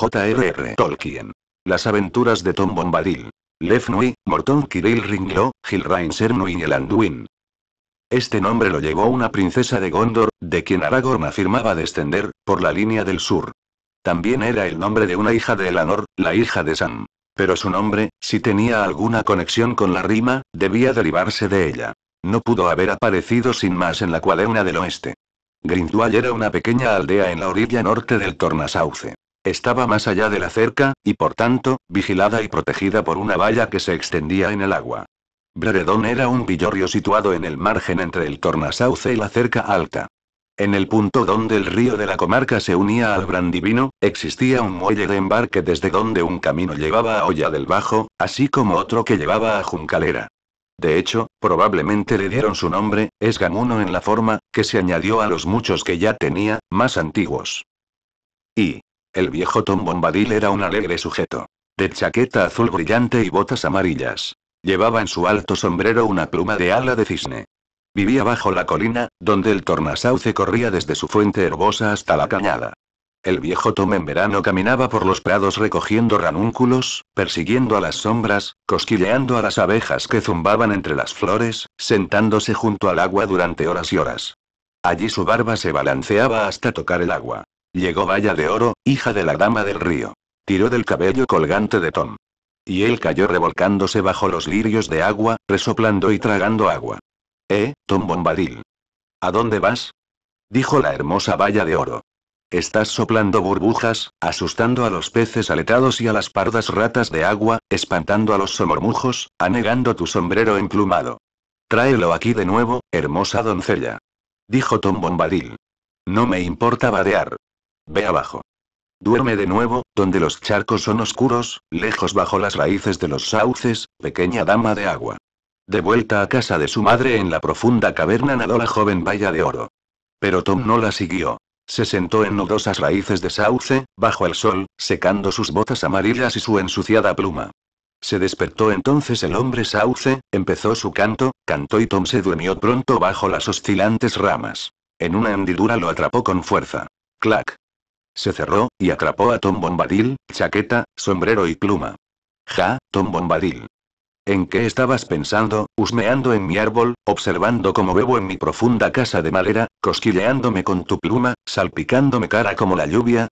J.R.R. Tolkien. Las aventuras de Tom Bombadil. Lef Morton Kirill Ringlo, Gilrain Sernui y el Anduin. Este nombre lo llevó una princesa de Gondor, de quien Aragorn afirmaba descender, por la línea del sur. También era el nombre de una hija de Elanor, la hija de Sam. Pero su nombre, si tenía alguna conexión con la rima, debía derivarse de ella. No pudo haber aparecido sin más en la cuaderna del oeste. Grindwall era una pequeña aldea en la orilla norte del Tornasauce. Estaba más allá de la cerca, y por tanto, vigilada y protegida por una valla que se extendía en el agua. Bredón era un villorrio situado en el margen entre el tornasauce y la cerca alta. En el punto donde el río de la comarca se unía al Brandivino, existía un muelle de embarque desde donde un camino llevaba a Olla del Bajo, así como otro que llevaba a Juncalera. De hecho, probablemente le dieron su nombre, Esgamuno en la forma, que se añadió a los muchos que ya tenía, más antiguos. Y, el viejo Tom Bombadil era un alegre sujeto. De chaqueta azul brillante y botas amarillas. Llevaba en su alto sombrero una pluma de ala de cisne. Vivía bajo la colina, donde el tornasauce corría desde su fuente herbosa hasta la cañada. El viejo Tom en verano caminaba por los prados recogiendo ranúnculos, persiguiendo a las sombras, cosquilleando a las abejas que zumbaban entre las flores, sentándose junto al agua durante horas y horas. Allí su barba se balanceaba hasta tocar el agua. Llegó Valla de Oro, hija de la Dama del Río. Tiró del cabello colgante de Tom. Y él cayó revolcándose bajo los lirios de agua, resoplando y tragando agua. Eh, Tom Bombadil. ¿A dónde vas? Dijo la hermosa Valla de Oro. Estás soplando burbujas, asustando a los peces aletados y a las pardas ratas de agua, espantando a los somormujos, anegando tu sombrero emplumado. Tráelo aquí de nuevo, hermosa doncella. Dijo Tom Bombadil. No me importa vadear, Ve abajo. Duerme de nuevo, donde los charcos son oscuros, lejos bajo las raíces de los sauces, pequeña dama de agua. De vuelta a casa de su madre en la profunda caverna nadó la joven valla de oro. Pero Tom no la siguió. Se sentó en nudosas raíces de sauce, bajo el sol, secando sus botas amarillas y su ensuciada pluma. Se despertó entonces el hombre sauce, empezó su canto, cantó y Tom se durmió pronto bajo las oscilantes ramas. En una hendidura lo atrapó con fuerza. Clac, se cerró, y atrapó a Tom Bombadil, chaqueta, sombrero y pluma. Ja, Tom Bombadil. ¿En qué estabas pensando, husmeando en mi árbol, observando cómo bebo en mi profunda casa de madera, cosquilleándome con tu pluma, salpicándome cara como la lluvia?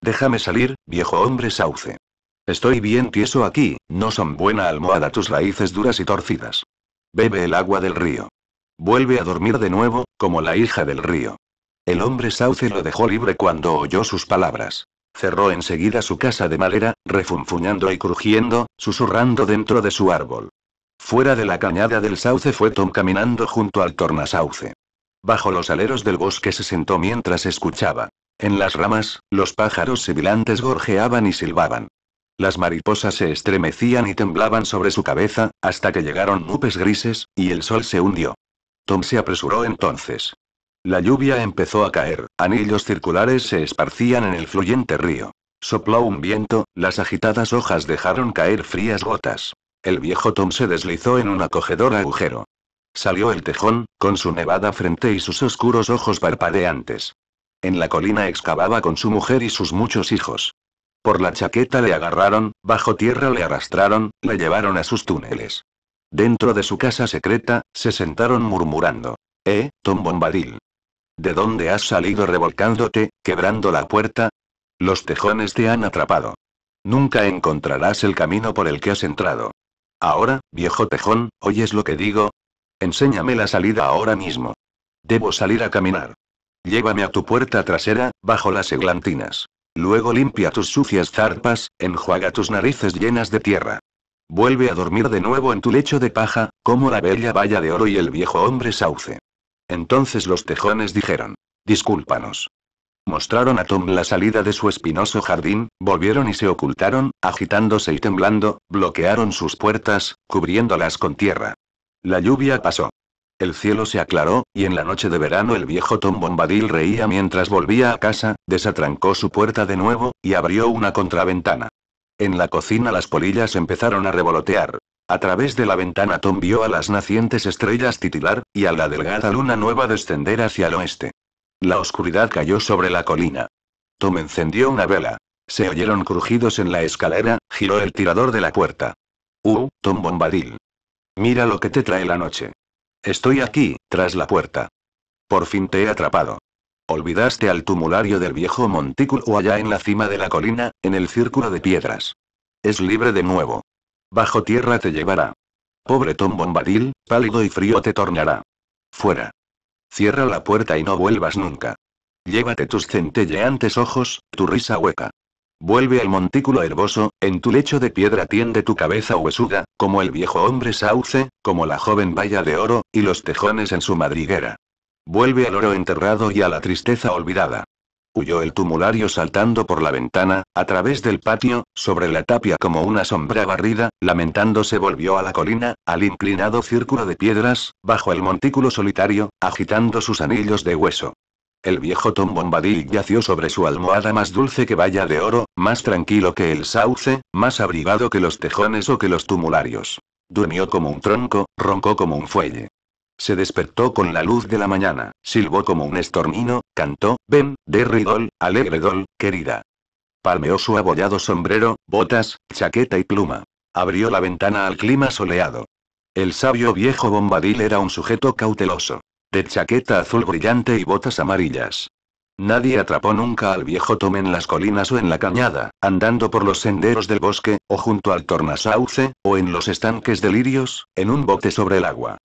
Déjame salir, viejo hombre sauce. Estoy bien tieso aquí, no son buena almohada tus raíces duras y torcidas. Bebe el agua del río. Vuelve a dormir de nuevo, como la hija del río. El hombre sauce lo dejó libre cuando oyó sus palabras. Cerró enseguida su casa de madera, refunfuñando y crujiendo, susurrando dentro de su árbol. Fuera de la cañada del sauce fue Tom caminando junto al tornasauce. Bajo los aleros del bosque se sentó mientras escuchaba. En las ramas, los pájaros sibilantes gorjeaban y silbaban. Las mariposas se estremecían y temblaban sobre su cabeza, hasta que llegaron nubes grises, y el sol se hundió. Tom se apresuró entonces. La lluvia empezó a caer, anillos circulares se esparcían en el fluyente río. Sopló un viento, las agitadas hojas dejaron caer frías gotas. El viejo Tom se deslizó en un acogedor agujero. Salió el tejón, con su nevada frente y sus oscuros ojos parpadeantes. En la colina excavaba con su mujer y sus muchos hijos. Por la chaqueta le agarraron, bajo tierra le arrastraron, le llevaron a sus túneles. Dentro de su casa secreta, se sentaron murmurando. Eh, Tom Bombadil. ¿De dónde has salido revolcándote, quebrando la puerta? Los tejones te han atrapado. Nunca encontrarás el camino por el que has entrado. Ahora, viejo tejón, ¿oyes lo que digo? Enséñame la salida ahora mismo. Debo salir a caminar. Llévame a tu puerta trasera, bajo las eglantinas. Luego limpia tus sucias zarpas, enjuaga tus narices llenas de tierra. Vuelve a dormir de nuevo en tu lecho de paja, como la bella valla de oro y el viejo hombre sauce. Entonces los tejones dijeron, Discúlpanos. Mostraron a Tom la salida de su espinoso jardín, volvieron y se ocultaron, agitándose y temblando, bloquearon sus puertas, cubriéndolas con tierra. La lluvia pasó. El cielo se aclaró, y en la noche de verano el viejo Tom Bombadil reía mientras volvía a casa, desatrancó su puerta de nuevo, y abrió una contraventana. En la cocina las polillas empezaron a revolotear. A través de la ventana Tom vio a las nacientes estrellas titilar, y a la delgada luna nueva descender hacia el oeste. La oscuridad cayó sobre la colina. Tom encendió una vela. Se oyeron crujidos en la escalera, giró el tirador de la puerta. Uh, Tom Bombadil. Mira lo que te trae la noche. Estoy aquí, tras la puerta. Por fin te he atrapado. Olvidaste al tumulario del viejo montículo allá en la cima de la colina, en el círculo de piedras. Es libre de nuevo. Bajo tierra te llevará. Pobre Tom Bombadil, pálido y frío te tornará. Fuera. Cierra la puerta y no vuelvas nunca. Llévate tus centelleantes ojos, tu risa hueca. Vuelve al montículo herboso, en tu lecho de piedra tiende tu cabeza huesuda, como el viejo hombre sauce, como la joven valla de oro, y los tejones en su madriguera. Vuelve al oro enterrado y a la tristeza olvidada. Huyó el tumulario saltando por la ventana, a través del patio, sobre la tapia como una sombra barrida, lamentándose volvió a la colina, al inclinado círculo de piedras, bajo el montículo solitario, agitando sus anillos de hueso. El viejo Tom Bombadil yació sobre su almohada más dulce que valla de oro, más tranquilo que el sauce, más abrigado que los tejones o que los tumularios. Durmió como un tronco, roncó como un fuelle. Se despertó con la luz de la mañana, silbó como un estornino, cantó, ven, alegre Dol, querida. Palmeó su abollado sombrero, botas, chaqueta y pluma. Abrió la ventana al clima soleado. El sabio viejo Bombadil era un sujeto cauteloso. De chaqueta azul brillante y botas amarillas. Nadie atrapó nunca al viejo Tom en las colinas o en la cañada, andando por los senderos del bosque, o junto al tornasauce, o en los estanques de lirios, en un bote sobre el agua.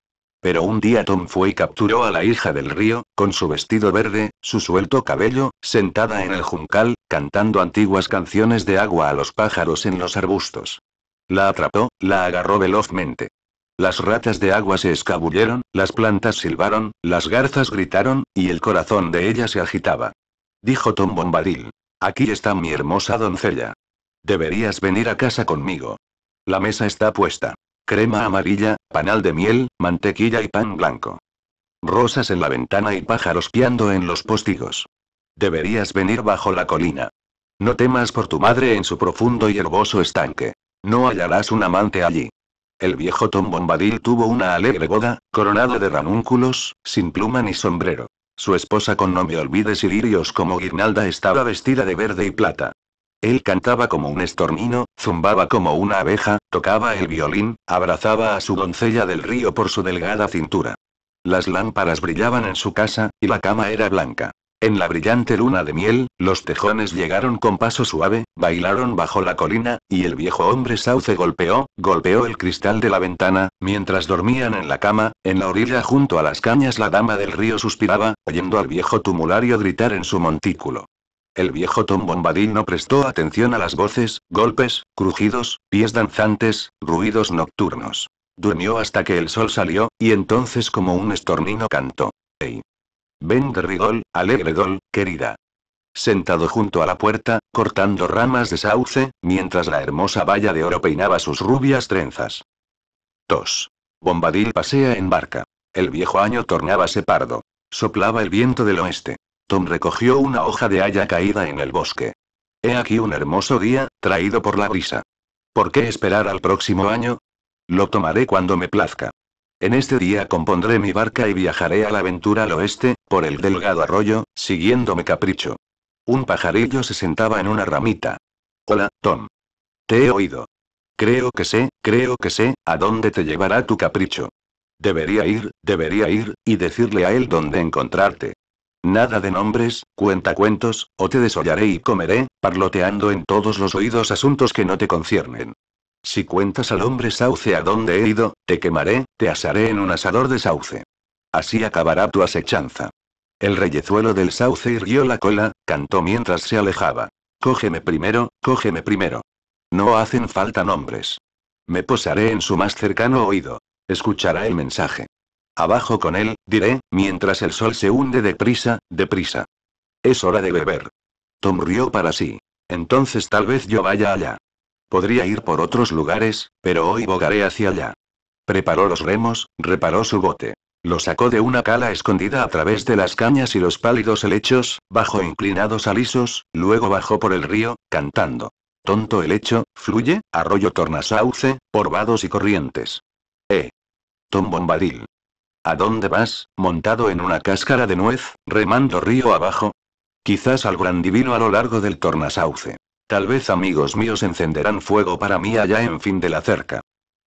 Pero un día Tom fue y capturó a la hija del río, con su vestido verde, su suelto cabello, sentada en el juncal, cantando antiguas canciones de agua a los pájaros en los arbustos. La atrapó, la agarró velozmente. Las ratas de agua se escabulleron, las plantas silbaron, las garzas gritaron, y el corazón de ella se agitaba. Dijo Tom Bombadil. Aquí está mi hermosa doncella. Deberías venir a casa conmigo. La mesa está puesta crema amarilla, panal de miel, mantequilla y pan blanco. Rosas en la ventana y pájaros piando en los postigos. Deberías venir bajo la colina. No temas por tu madre en su profundo y herboso estanque. No hallarás un amante allí. El viejo Tom Bombadil tuvo una alegre boda, coronado de ranúnculos, sin pluma ni sombrero. Su esposa con no me olvides y lirios como guirnalda estaba vestida de verde y plata. Él cantaba como un estornino, zumbaba como una abeja, tocaba el violín, abrazaba a su doncella del río por su delgada cintura. Las lámparas brillaban en su casa, y la cama era blanca. En la brillante luna de miel, los tejones llegaron con paso suave, bailaron bajo la colina, y el viejo hombre sauce golpeó, golpeó el cristal de la ventana, mientras dormían en la cama, en la orilla junto a las cañas la dama del río suspiraba, oyendo al viejo tumulario gritar en su montículo. El viejo Tom Bombadil no prestó atención a las voces, golpes, crujidos, pies danzantes, ruidos nocturnos. Durmió hasta que el sol salió, y entonces como un estornino cantó. Hey, Ven de rigol, alegre dol, querida. Sentado junto a la puerta, cortando ramas de sauce, mientras la hermosa valla de oro peinaba sus rubias trenzas. Tos. Bombadil pasea en barca. El viejo año tornábase pardo. Soplaba el viento del oeste. Tom recogió una hoja de haya caída en el bosque. He aquí un hermoso día, traído por la brisa. ¿Por qué esperar al próximo año? Lo tomaré cuando me plazca. En este día compondré mi barca y viajaré a la aventura al oeste, por el delgado arroyo, siguiéndome capricho. Un pajarillo se sentaba en una ramita. Hola, Tom. Te he oído. Creo que sé, creo que sé, a dónde te llevará tu capricho. Debería ir, debería ir, y decirle a él dónde encontrarte. Nada de nombres, cuenta cuentos, o te desollaré y comeré, parloteando en todos los oídos asuntos que no te conciernen. Si cuentas al hombre sauce a dónde he ido, te quemaré, te asaré en un asador de sauce. Así acabará tu asechanza. El reyezuelo del sauce irguió la cola, cantó mientras se alejaba. Cógeme primero, cógeme primero. No hacen falta nombres. Me posaré en su más cercano oído. Escuchará el mensaje. Abajo con él, diré, mientras el sol se hunde deprisa, deprisa. Es hora de beber. Tom rió para sí. Entonces tal vez yo vaya allá. Podría ir por otros lugares, pero hoy bogaré hacia allá. Preparó los remos, reparó su bote. Lo sacó de una cala escondida a través de las cañas y los pálidos helechos, bajo inclinados alisos, luego bajó por el río, cantando. Tonto helecho, fluye, arroyo tornasauce, porvados y corrientes. Eh. Tom Bombadil. ¿A dónde vas, montado en una cáscara de nuez, remando río abajo? Quizás al gran divino a lo largo del tornasauce. Tal vez amigos míos encenderán fuego para mí allá en fin de la cerca.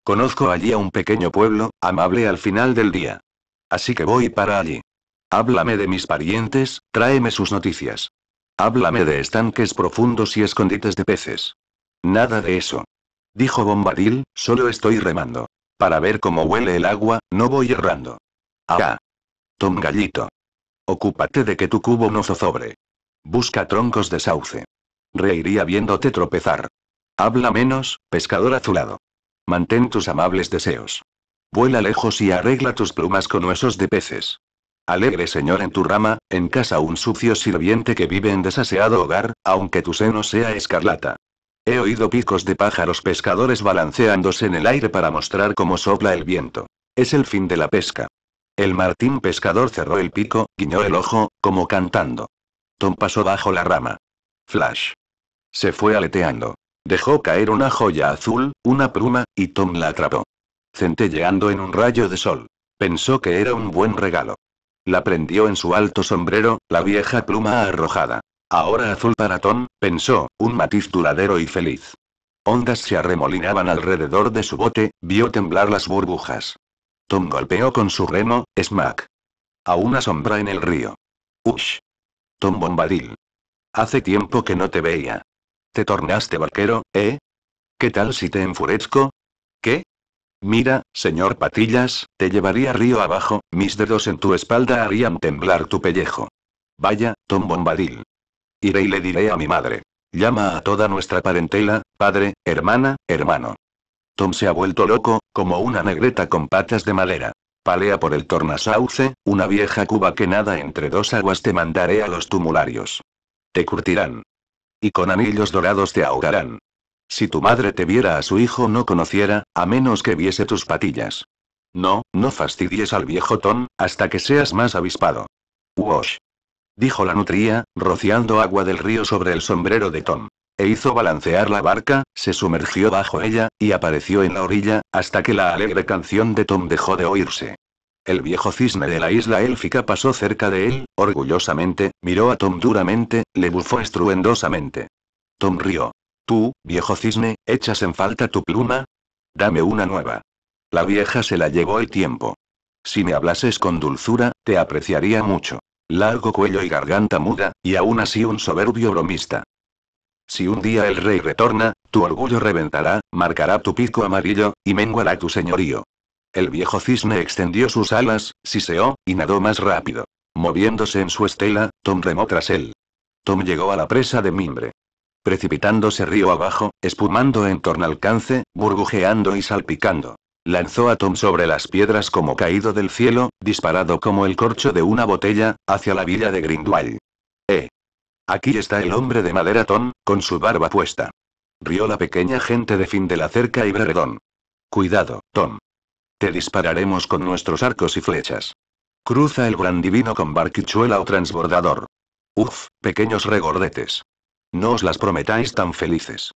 Conozco allí a un pequeño pueblo, amable al final del día. Así que voy para allí. Háblame de mis parientes, tráeme sus noticias. Háblame de estanques profundos y escondites de peces. Nada de eso. Dijo Bombadil, solo estoy remando. Para ver cómo huele el agua, no voy errando. Ah. Tom Gallito. Ocúpate de que tu cubo no zozobre. Busca troncos de sauce. Reiría viéndote tropezar. Habla menos, pescador azulado. Mantén tus amables deseos. Vuela lejos y arregla tus plumas con huesos de peces. Alegre señor en tu rama, en casa un sucio sirviente que vive en desaseado hogar, aunque tu seno sea escarlata. He oído picos de pájaros pescadores balanceándose en el aire para mostrar cómo sopla el viento. Es el fin de la pesca. El martín pescador cerró el pico, guiñó el ojo, como cantando. Tom pasó bajo la rama. Flash. Se fue aleteando. Dejó caer una joya azul, una pluma, y Tom la atrapó. Centelleando en un rayo de sol. Pensó que era un buen regalo. La prendió en su alto sombrero, la vieja pluma arrojada. Ahora azul para Tom, pensó, un matiz duradero y feliz. Ondas se arremolinaban alrededor de su bote, vio temblar las burbujas. Tom golpeó con su remo, smack. A una sombra en el río. Ush. Tom Bombadil. Hace tiempo que no te veía. Te tornaste barquero, ¿eh? ¿Qué tal si te enfurezco? ¿Qué? Mira, señor Patillas, te llevaría río abajo, mis dedos en tu espalda harían temblar tu pellejo. Vaya, Tom Bombadil. Iré y le diré a mi madre. Llama a toda nuestra parentela, padre, hermana, hermano. Tom se ha vuelto loco, como una negreta con patas de madera. Palea por el tornasauce, una vieja cuba que nada entre dos aguas te mandaré a los tumularios. Te curtirán. Y con anillos dorados te ahogarán. Si tu madre te viera a su hijo no conociera, a menos que viese tus patillas. No, no fastidies al viejo Tom, hasta que seas más avispado. Wash dijo la nutría, rociando agua del río sobre el sombrero de Tom. E hizo balancear la barca, se sumergió bajo ella, y apareció en la orilla, hasta que la alegre canción de Tom dejó de oírse. El viejo cisne de la isla élfica pasó cerca de él, orgullosamente, miró a Tom duramente, le bufó estruendosamente. Tom rió. Tú, viejo cisne, echas en falta tu pluma. Dame una nueva. La vieja se la llevó el tiempo. Si me hablases con dulzura, te apreciaría mucho largo cuello y garganta muda, y aún así un soberbio bromista. Si un día el rey retorna, tu orgullo reventará, marcará tu pico amarillo, y menguará tu señorío. El viejo cisne extendió sus alas, siseó, y nadó más rápido. Moviéndose en su estela, Tom remó tras él. Tom llegó a la presa de Mimbre. Precipitándose río abajo, espumando en torno al cance, burbujeando y salpicando. Lanzó a Tom sobre las piedras como caído del cielo, disparado como el corcho de una botella, hacia la villa de Grindwall. ¡Eh! Aquí está el hombre de madera Tom, con su barba puesta. Rió la pequeña gente de fin de la cerca y Breredón. Cuidado, Tom. Te dispararemos con nuestros arcos y flechas. Cruza el gran divino con barquichuela o transbordador. Uf, pequeños regordetes. No os las prometáis tan felices.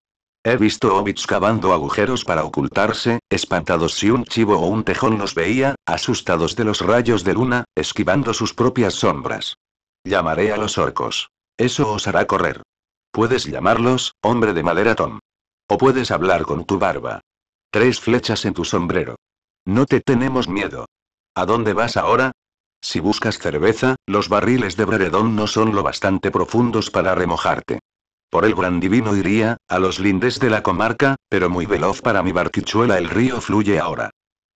He visto hobbits cavando agujeros para ocultarse, espantados si un chivo o un tejón los veía, asustados de los rayos de luna, esquivando sus propias sombras. Llamaré a los orcos. Eso os hará correr. Puedes llamarlos, hombre de madera Tom. O puedes hablar con tu barba. Tres flechas en tu sombrero. No te tenemos miedo. ¿A dónde vas ahora? Si buscas cerveza, los barriles de Breredón no son lo bastante profundos para remojarte. Por el divino iría, a los lindes de la comarca, pero muy veloz para mi barquichuela el río fluye ahora.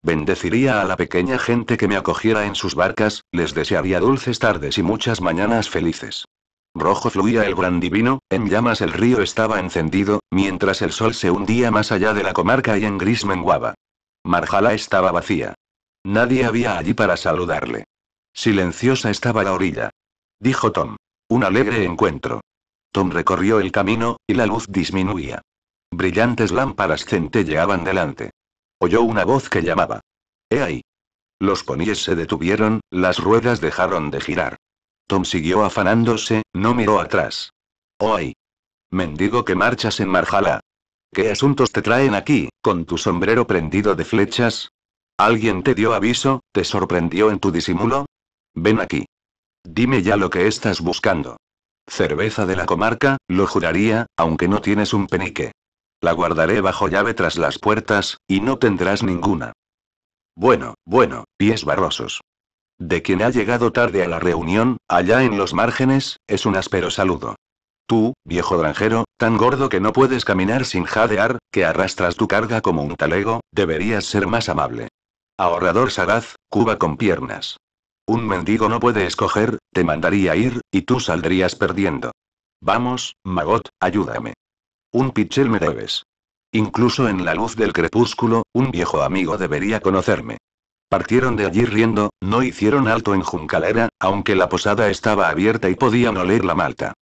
Bendeciría a la pequeña gente que me acogiera en sus barcas, les desearía dulces tardes y muchas mañanas felices. Rojo fluía el gran divino, en llamas el río estaba encendido, mientras el sol se hundía más allá de la comarca y en gris menguaba. Marjala estaba vacía. Nadie había allí para saludarle. Silenciosa estaba la orilla. Dijo Tom. Un alegre encuentro. Tom recorrió el camino, y la luz disminuía. Brillantes lámparas centelleaban delante. Oyó una voz que llamaba. He ahí. Los ponies se detuvieron, las ruedas dejaron de girar. Tom siguió afanándose, no miró atrás. Oh, ahí. Mendigo que marchas en Marjala. ¿Qué asuntos te traen aquí, con tu sombrero prendido de flechas? ¿Alguien te dio aviso, te sorprendió en tu disimulo? Ven aquí. Dime ya lo que estás buscando. Cerveza de la comarca, lo juraría, aunque no tienes un penique. La guardaré bajo llave tras las puertas, y no tendrás ninguna. Bueno, bueno, pies barrosos. De quien ha llegado tarde a la reunión, allá en los márgenes, es un áspero saludo. Tú, viejo granjero, tan gordo que no puedes caminar sin jadear, que arrastras tu carga como un talego, deberías ser más amable. Ahorrador sagaz, cuba con piernas. Un mendigo no puede escoger, te mandaría ir, y tú saldrías perdiendo. Vamos, Magot, ayúdame. Un pichel me debes. Incluso en la luz del crepúsculo, un viejo amigo debería conocerme. Partieron de allí riendo, no hicieron alto en Juncalera, aunque la posada estaba abierta y podían oler la malta.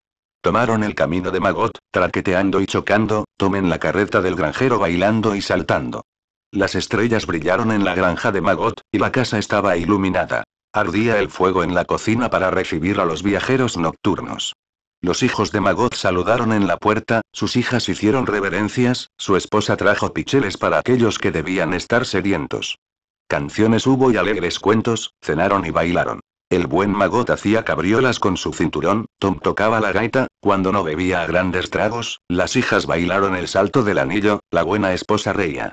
Tomaron el camino de Magot, traqueteando y chocando, tomen la carreta del granjero bailando y saltando. Las estrellas brillaron en la granja de Magot, y la casa estaba iluminada. Ardía el fuego en la cocina para recibir a los viajeros nocturnos. Los hijos de Magot saludaron en la puerta, sus hijas hicieron reverencias, su esposa trajo picheles para aquellos que debían estar sedientos. Canciones hubo y alegres cuentos, cenaron y bailaron. El buen Magot hacía cabriolas con su cinturón, Tom tocaba la gaita, cuando no bebía a grandes tragos, las hijas bailaron el salto del anillo, la buena esposa reía.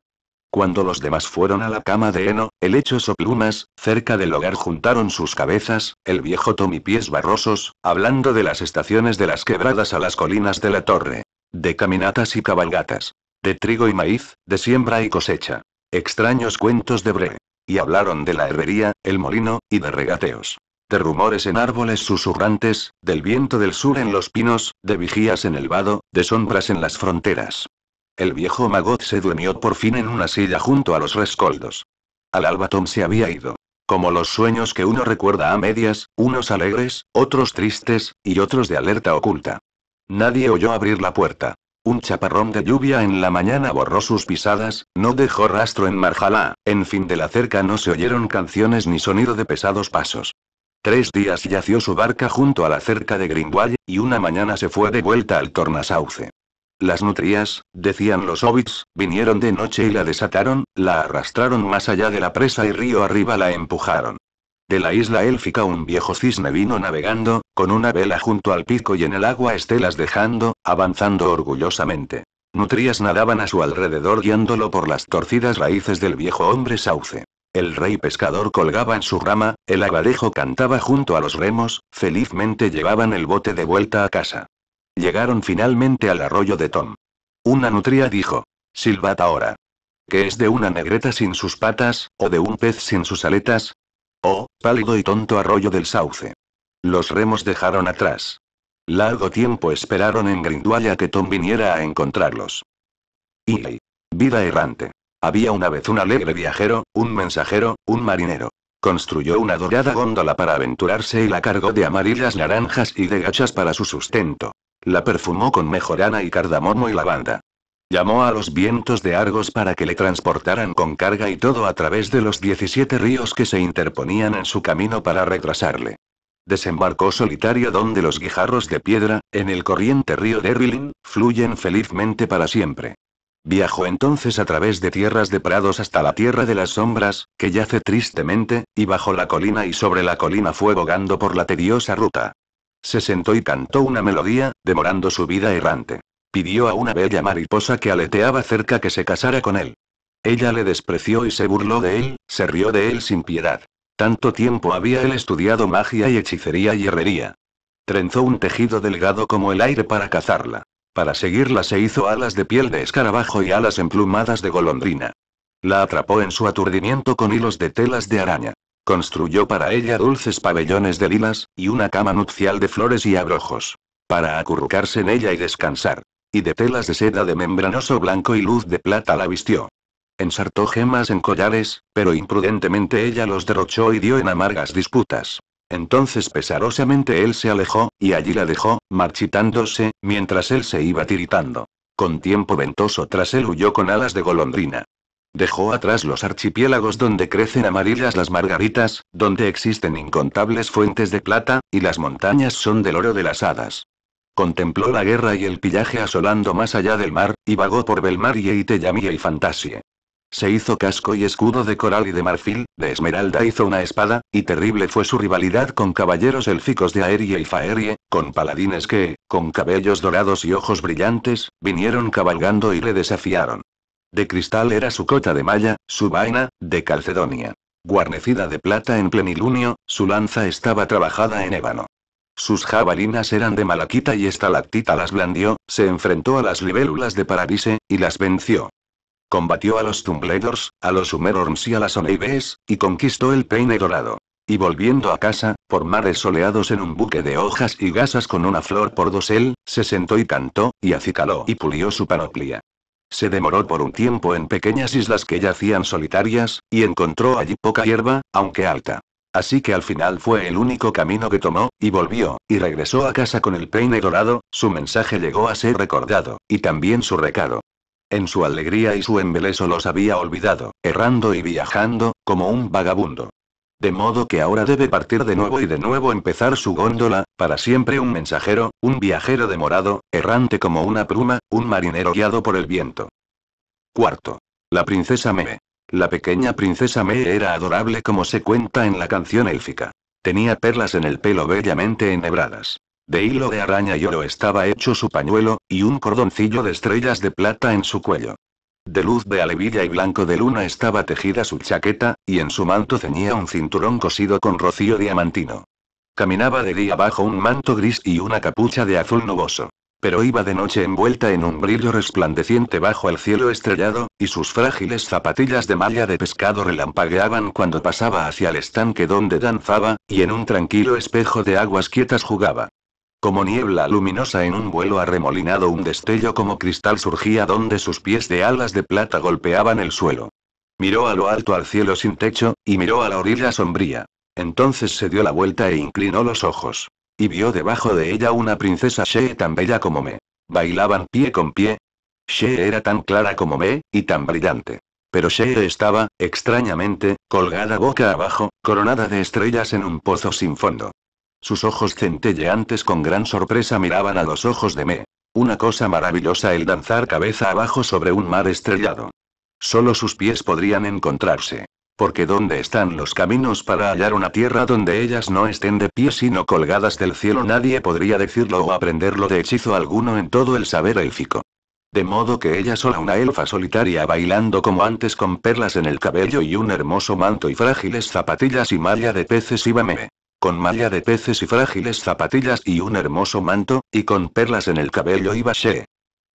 Cuando los demás fueron a la cama de heno, el o plumas, cerca del hogar juntaron sus cabezas, el viejo Tommy pies barrosos, hablando de las estaciones de las quebradas a las colinas de la torre. De caminatas y cabalgatas. De trigo y maíz, de siembra y cosecha. Extraños cuentos de Bre. Y hablaron de la herrería, el molino, y de regateos. De rumores en árboles susurrantes, del viento del sur en los pinos, de vigías en el vado, de sombras en las fronteras. El viejo Magot se durmió por fin en una silla junto a los rescoldos. Al albatón se había ido. Como los sueños que uno recuerda a medias, unos alegres, otros tristes, y otros de alerta oculta. Nadie oyó abrir la puerta. Un chaparrón de lluvia en la mañana borró sus pisadas, no dejó rastro en Marjalá, en fin de la cerca no se oyeron canciones ni sonido de pesados pasos. Tres días yació su barca junto a la cerca de Grindwall, y una mañana se fue de vuelta al tornasauce. Las nutrias, decían los hobbits, vinieron de noche y la desataron, la arrastraron más allá de la presa y río arriba la empujaron. De la isla élfica un viejo cisne vino navegando, con una vela junto al pico y en el agua estelas dejando, avanzando orgullosamente. Nutrias nadaban a su alrededor guiándolo por las torcidas raíces del viejo hombre sauce. El rey pescador colgaba en su rama, el abadejo cantaba junto a los remos, felizmente llevaban el bote de vuelta a casa. Llegaron finalmente al arroyo de Tom. Una nutria dijo. Silbat ahora. ¿Qué es de una negreta sin sus patas, o de un pez sin sus aletas? Oh, pálido y tonto arroyo del sauce. Los remos dejaron atrás. Largo tiempo esperaron en Grindualla que Tom viniera a encontrarlos. Y vida errante. Había una vez un alegre viajero, un mensajero, un marinero. Construyó una dorada góndola para aventurarse y la cargó de amarillas naranjas y de gachas para su sustento. La perfumó con mejorana y cardamomo y lavanda. Llamó a los vientos de Argos para que le transportaran con carga y todo a través de los 17 ríos que se interponían en su camino para retrasarle. Desembarcó solitario donde los guijarros de piedra, en el corriente río Derrilin, fluyen felizmente para siempre. Viajó entonces a través de tierras de prados hasta la tierra de las sombras, que yace tristemente, y bajo la colina y sobre la colina fue bogando por la tediosa ruta. Se sentó y cantó una melodía, demorando su vida errante. Pidió a una bella mariposa que aleteaba cerca que se casara con él. Ella le despreció y se burló de él, se rió de él sin piedad. Tanto tiempo había él estudiado magia y hechicería y herrería. Trenzó un tejido delgado como el aire para cazarla. Para seguirla se hizo alas de piel de escarabajo y alas emplumadas de golondrina. La atrapó en su aturdimiento con hilos de telas de araña. Construyó para ella dulces pabellones de lilas, y una cama nupcial de flores y abrojos. Para acurrucarse en ella y descansar. Y de telas de seda de membranoso blanco y luz de plata la vistió. Ensartó gemas en collares, pero imprudentemente ella los derrochó y dio en amargas disputas. Entonces pesarosamente él se alejó, y allí la dejó, marchitándose, mientras él se iba tiritando. Con tiempo ventoso tras él huyó con alas de golondrina. Dejó atrás los archipiélagos donde crecen amarillas las margaritas, donde existen incontables fuentes de plata, y las montañas son del oro de las hadas. Contempló la guerra y el pillaje asolando más allá del mar, y vagó por Belmarie y Tellamie y Fantasie. Se hizo casco y escudo de coral y de marfil, de esmeralda hizo una espada, y terrible fue su rivalidad con caballeros élficos de Aerie y Faerie, con paladines que, con cabellos dorados y ojos brillantes, vinieron cabalgando y le desafiaron. De cristal era su cota de malla, su vaina, de calcedonia. Guarnecida de plata en plenilunio, su lanza estaba trabajada en ébano. Sus jabalinas eran de malaquita y estalactita las blandió, se enfrentó a las libélulas de Paradise, y las venció. Combatió a los Tumbledors, a los Humerorms y a las Oneibes, y conquistó el peine dorado. Y volviendo a casa, por mares soleados en un buque de hojas y gasas con una flor por dosel, se sentó y cantó, y acicaló y pulió su panoplia. Se demoró por un tiempo en pequeñas islas que yacían solitarias, y encontró allí poca hierba, aunque alta. Así que al final fue el único camino que tomó, y volvió, y regresó a casa con el peine dorado, su mensaje llegó a ser recordado, y también su recado. En su alegría y su embeleso los había olvidado, errando y viajando, como un vagabundo. De modo que ahora debe partir de nuevo y de nuevo empezar su góndola, para siempre un mensajero, un viajero demorado, errante como una pluma, un marinero guiado por el viento. Cuarto. La princesa Mee. La pequeña princesa Mee era adorable como se cuenta en la canción élfica. Tenía perlas en el pelo bellamente enhebradas. De hilo de araña y oro estaba hecho su pañuelo, y un cordoncillo de estrellas de plata en su cuello. De luz de alevilla y blanco de luna estaba tejida su chaqueta, y en su manto ceñía un cinturón cosido con rocío diamantino. Caminaba de día bajo un manto gris y una capucha de azul nuboso. Pero iba de noche envuelta en un brillo resplandeciente bajo el cielo estrellado, y sus frágiles zapatillas de malla de pescado relampagueaban cuando pasaba hacia el estanque donde danzaba, y en un tranquilo espejo de aguas quietas jugaba. Como niebla luminosa en un vuelo arremolinado un destello como cristal surgía donde sus pies de alas de plata golpeaban el suelo. Miró a lo alto al cielo sin techo, y miró a la orilla sombría. Entonces se dio la vuelta e inclinó los ojos. Y vio debajo de ella una princesa Shee tan bella como me. Bailaban pie con pie. Shee era tan clara como me, y tan brillante. Pero Shee estaba, extrañamente, colgada boca abajo, coronada de estrellas en un pozo sin fondo. Sus ojos centelleantes con gran sorpresa miraban a los ojos de Me. Una cosa maravillosa el danzar cabeza abajo sobre un mar estrellado. Solo sus pies podrían encontrarse. Porque ¿dónde están los caminos para hallar una tierra donde ellas no estén de pie sino colgadas del cielo? Nadie podría decirlo o aprenderlo de hechizo alguno en todo el saber élfico. De modo que ella sola, una elfa solitaria bailando como antes con perlas en el cabello y un hermoso manto y frágiles zapatillas y malla de peces iba me con malla de peces y frágiles zapatillas y un hermoso manto, y con perlas en el cabello y She.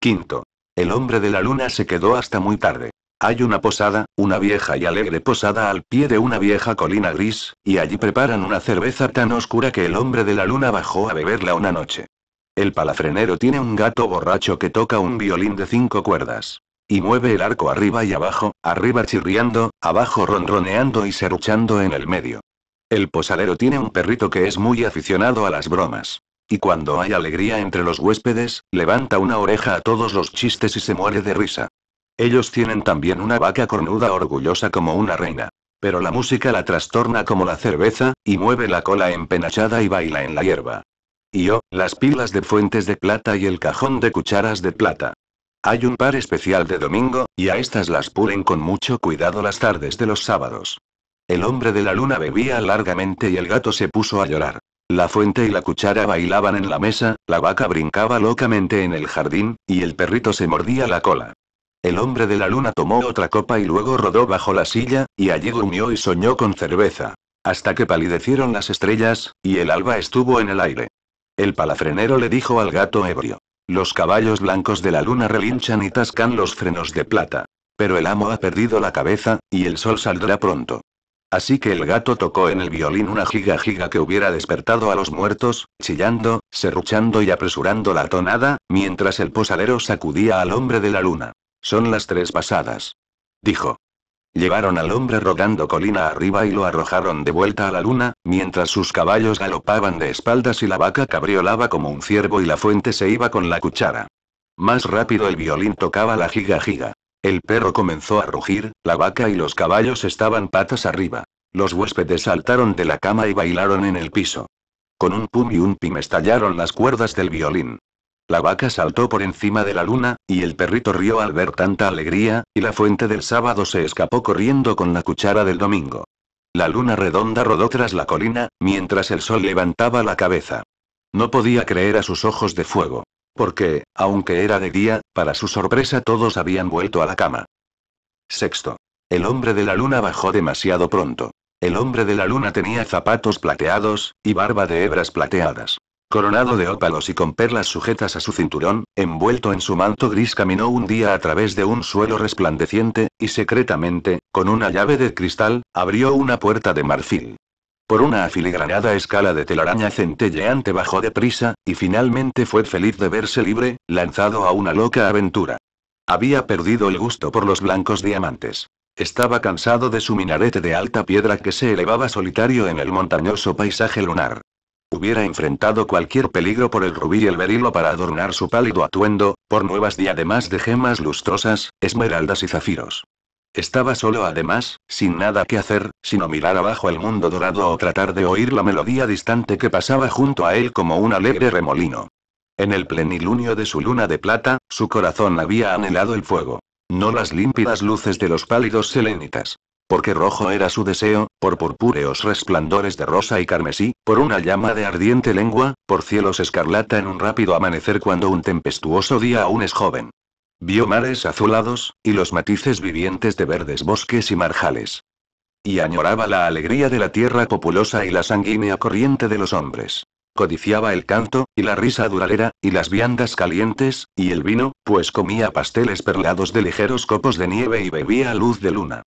Quinto. El hombre de la luna se quedó hasta muy tarde. Hay una posada, una vieja y alegre posada al pie de una vieja colina gris, y allí preparan una cerveza tan oscura que el hombre de la luna bajó a beberla una noche. El palafrenero tiene un gato borracho que toca un violín de cinco cuerdas. Y mueve el arco arriba y abajo, arriba chirriando, abajo ronroneando y serruchando en el medio. El posalero tiene un perrito que es muy aficionado a las bromas. Y cuando hay alegría entre los huéspedes, levanta una oreja a todos los chistes y se muere de risa. Ellos tienen también una vaca cornuda orgullosa como una reina. Pero la música la trastorna como la cerveza, y mueve la cola empenachada y baila en la hierba. Y oh, las pilas de fuentes de plata y el cajón de cucharas de plata. Hay un par especial de domingo, y a estas las pulen con mucho cuidado las tardes de los sábados. El hombre de la luna bebía largamente y el gato se puso a llorar. La fuente y la cuchara bailaban en la mesa, la vaca brincaba locamente en el jardín, y el perrito se mordía la cola. El hombre de la luna tomó otra copa y luego rodó bajo la silla, y allí durmió y soñó con cerveza. Hasta que palidecieron las estrellas, y el alba estuvo en el aire. El palafrenero le dijo al gato ebrio. Los caballos blancos de la luna relinchan y tascan los frenos de plata. Pero el amo ha perdido la cabeza, y el sol saldrá pronto. Así que el gato tocó en el violín una giga giga que hubiera despertado a los muertos, chillando, serruchando y apresurando la tonada, mientras el posalero sacudía al hombre de la luna. Son las tres pasadas. Dijo. Llevaron al hombre rodando colina arriba y lo arrojaron de vuelta a la luna, mientras sus caballos galopaban de espaldas y la vaca cabriolaba como un ciervo y la fuente se iba con la cuchara. Más rápido el violín tocaba la giga giga. El perro comenzó a rugir, la vaca y los caballos estaban patas arriba. Los huéspedes saltaron de la cama y bailaron en el piso. Con un pum y un pim estallaron las cuerdas del violín. La vaca saltó por encima de la luna, y el perrito rió al ver tanta alegría, y la fuente del sábado se escapó corriendo con la cuchara del domingo. La luna redonda rodó tras la colina, mientras el sol levantaba la cabeza. No podía creer a sus ojos de fuego porque, aunque era de día, para su sorpresa todos habían vuelto a la cama. Sexto. El hombre de la luna bajó demasiado pronto. El hombre de la luna tenía zapatos plateados, y barba de hebras plateadas. Coronado de ópalos y con perlas sujetas a su cinturón, envuelto en su manto gris caminó un día a través de un suelo resplandeciente, y secretamente, con una llave de cristal, abrió una puerta de marfil por una afiligranada escala de telaraña centelleante bajó prisa, y finalmente fue feliz de verse libre, lanzado a una loca aventura. Había perdido el gusto por los blancos diamantes. Estaba cansado de su minarete de alta piedra que se elevaba solitario en el montañoso paisaje lunar. Hubiera enfrentado cualquier peligro por el rubí y el berilo para adornar su pálido atuendo, por nuevas diademas de gemas lustrosas, esmeraldas y zafiros. Estaba solo además, sin nada que hacer, sino mirar abajo el mundo dorado o tratar de oír la melodía distante que pasaba junto a él como un alegre remolino. En el plenilunio de su luna de plata, su corazón había anhelado el fuego. No las límpidas luces de los pálidos selénitas. Porque rojo era su deseo, por purpúreos resplandores de rosa y carmesí, por una llama de ardiente lengua, por cielos escarlata en un rápido amanecer cuando un tempestuoso día aún es joven. Vio mares azulados, y los matices vivientes de verdes bosques y marjales. Y añoraba la alegría de la tierra populosa y la sanguínea corriente de los hombres. Codiciaba el canto, y la risa duradera, y las viandas calientes, y el vino, pues comía pasteles perlados de ligeros copos de nieve y bebía luz de luna.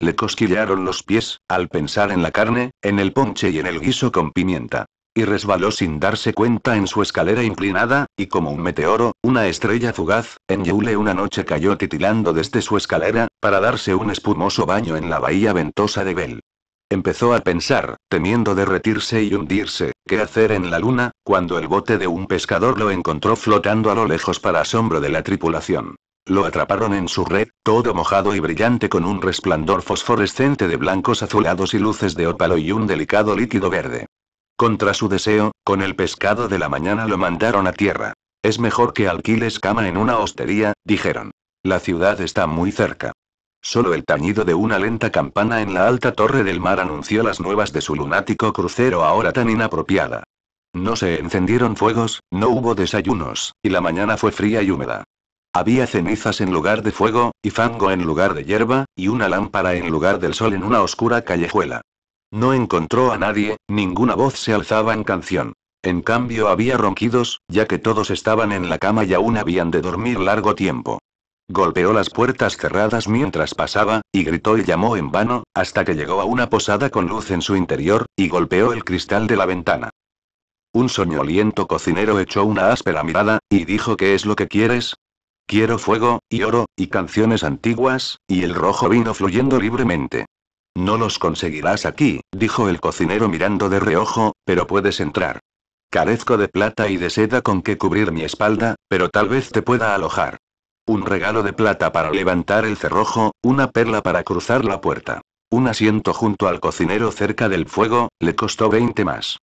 Le cosquillaron los pies, al pensar en la carne, en el ponche y en el guiso con pimienta y resbaló sin darse cuenta en su escalera inclinada, y como un meteoro, una estrella fugaz, en Yule una noche cayó titilando desde su escalera, para darse un espumoso baño en la bahía ventosa de Bell. Empezó a pensar, temiendo derretirse y hundirse, qué hacer en la luna, cuando el bote de un pescador lo encontró flotando a lo lejos para asombro de la tripulación. Lo atraparon en su red, todo mojado y brillante con un resplandor fosforescente de blancos azulados y luces de ópalo y un delicado líquido verde. Contra su deseo, con el pescado de la mañana lo mandaron a tierra. Es mejor que alquiles cama en una hostería, dijeron. La ciudad está muy cerca. Solo el tañido de una lenta campana en la alta torre del mar anunció las nuevas de su lunático crucero ahora tan inapropiada. No se encendieron fuegos, no hubo desayunos, y la mañana fue fría y húmeda. Había cenizas en lugar de fuego, y fango en lugar de hierba, y una lámpara en lugar del sol en una oscura callejuela. No encontró a nadie, ninguna voz se alzaba en canción. En cambio había ronquidos, ya que todos estaban en la cama y aún habían de dormir largo tiempo. Golpeó las puertas cerradas mientras pasaba, y gritó y llamó en vano, hasta que llegó a una posada con luz en su interior, y golpeó el cristal de la ventana. Un soñoliento cocinero echó una áspera mirada, y dijo ¿Qué es lo que quieres? Quiero fuego, y oro, y canciones antiguas, y el rojo vino fluyendo libremente. No los conseguirás aquí, dijo el cocinero mirando de reojo, pero puedes entrar. Carezco de plata y de seda con que cubrir mi espalda, pero tal vez te pueda alojar. Un regalo de plata para levantar el cerrojo, una perla para cruzar la puerta. Un asiento junto al cocinero cerca del fuego, le costó 20 más.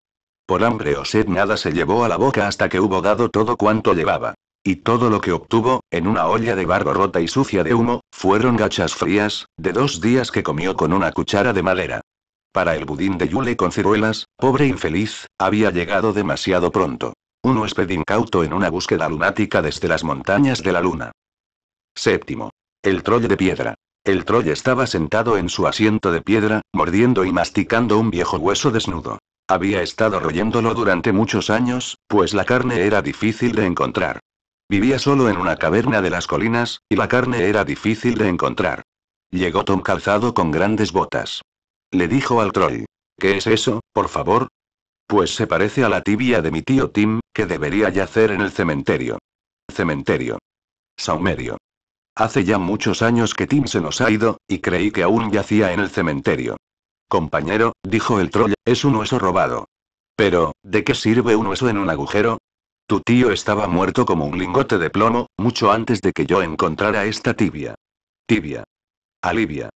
Por hambre o sed nada se llevó a la boca hasta que hubo dado todo cuanto llevaba. Y todo lo que obtuvo, en una olla de barro rota y sucia de humo, fueron gachas frías, de dos días que comió con una cuchara de madera. Para el budín de Yule con ciruelas, pobre infeliz, había llegado demasiado pronto. Un huésped incauto en una búsqueda lunática desde las montañas de la luna. Séptimo. El troll de piedra. El troll estaba sentado en su asiento de piedra, mordiendo y masticando un viejo hueso desnudo. Había estado royéndolo durante muchos años, pues la carne era difícil de encontrar. Vivía solo en una caverna de las colinas, y la carne era difícil de encontrar. Llegó Tom calzado con grandes botas. Le dijo al troll. ¿Qué es eso, por favor? Pues se parece a la tibia de mi tío Tim, que debería yacer en el cementerio. Cementerio. Saumerio. Hace ya muchos años que Tim se nos ha ido, y creí que aún yacía en el cementerio. Compañero, dijo el troll, es un hueso robado. Pero, ¿de qué sirve un hueso en un agujero? Tu tío estaba muerto como un lingote de plomo, mucho antes de que yo encontrara esta tibia. Tibia. Alivia.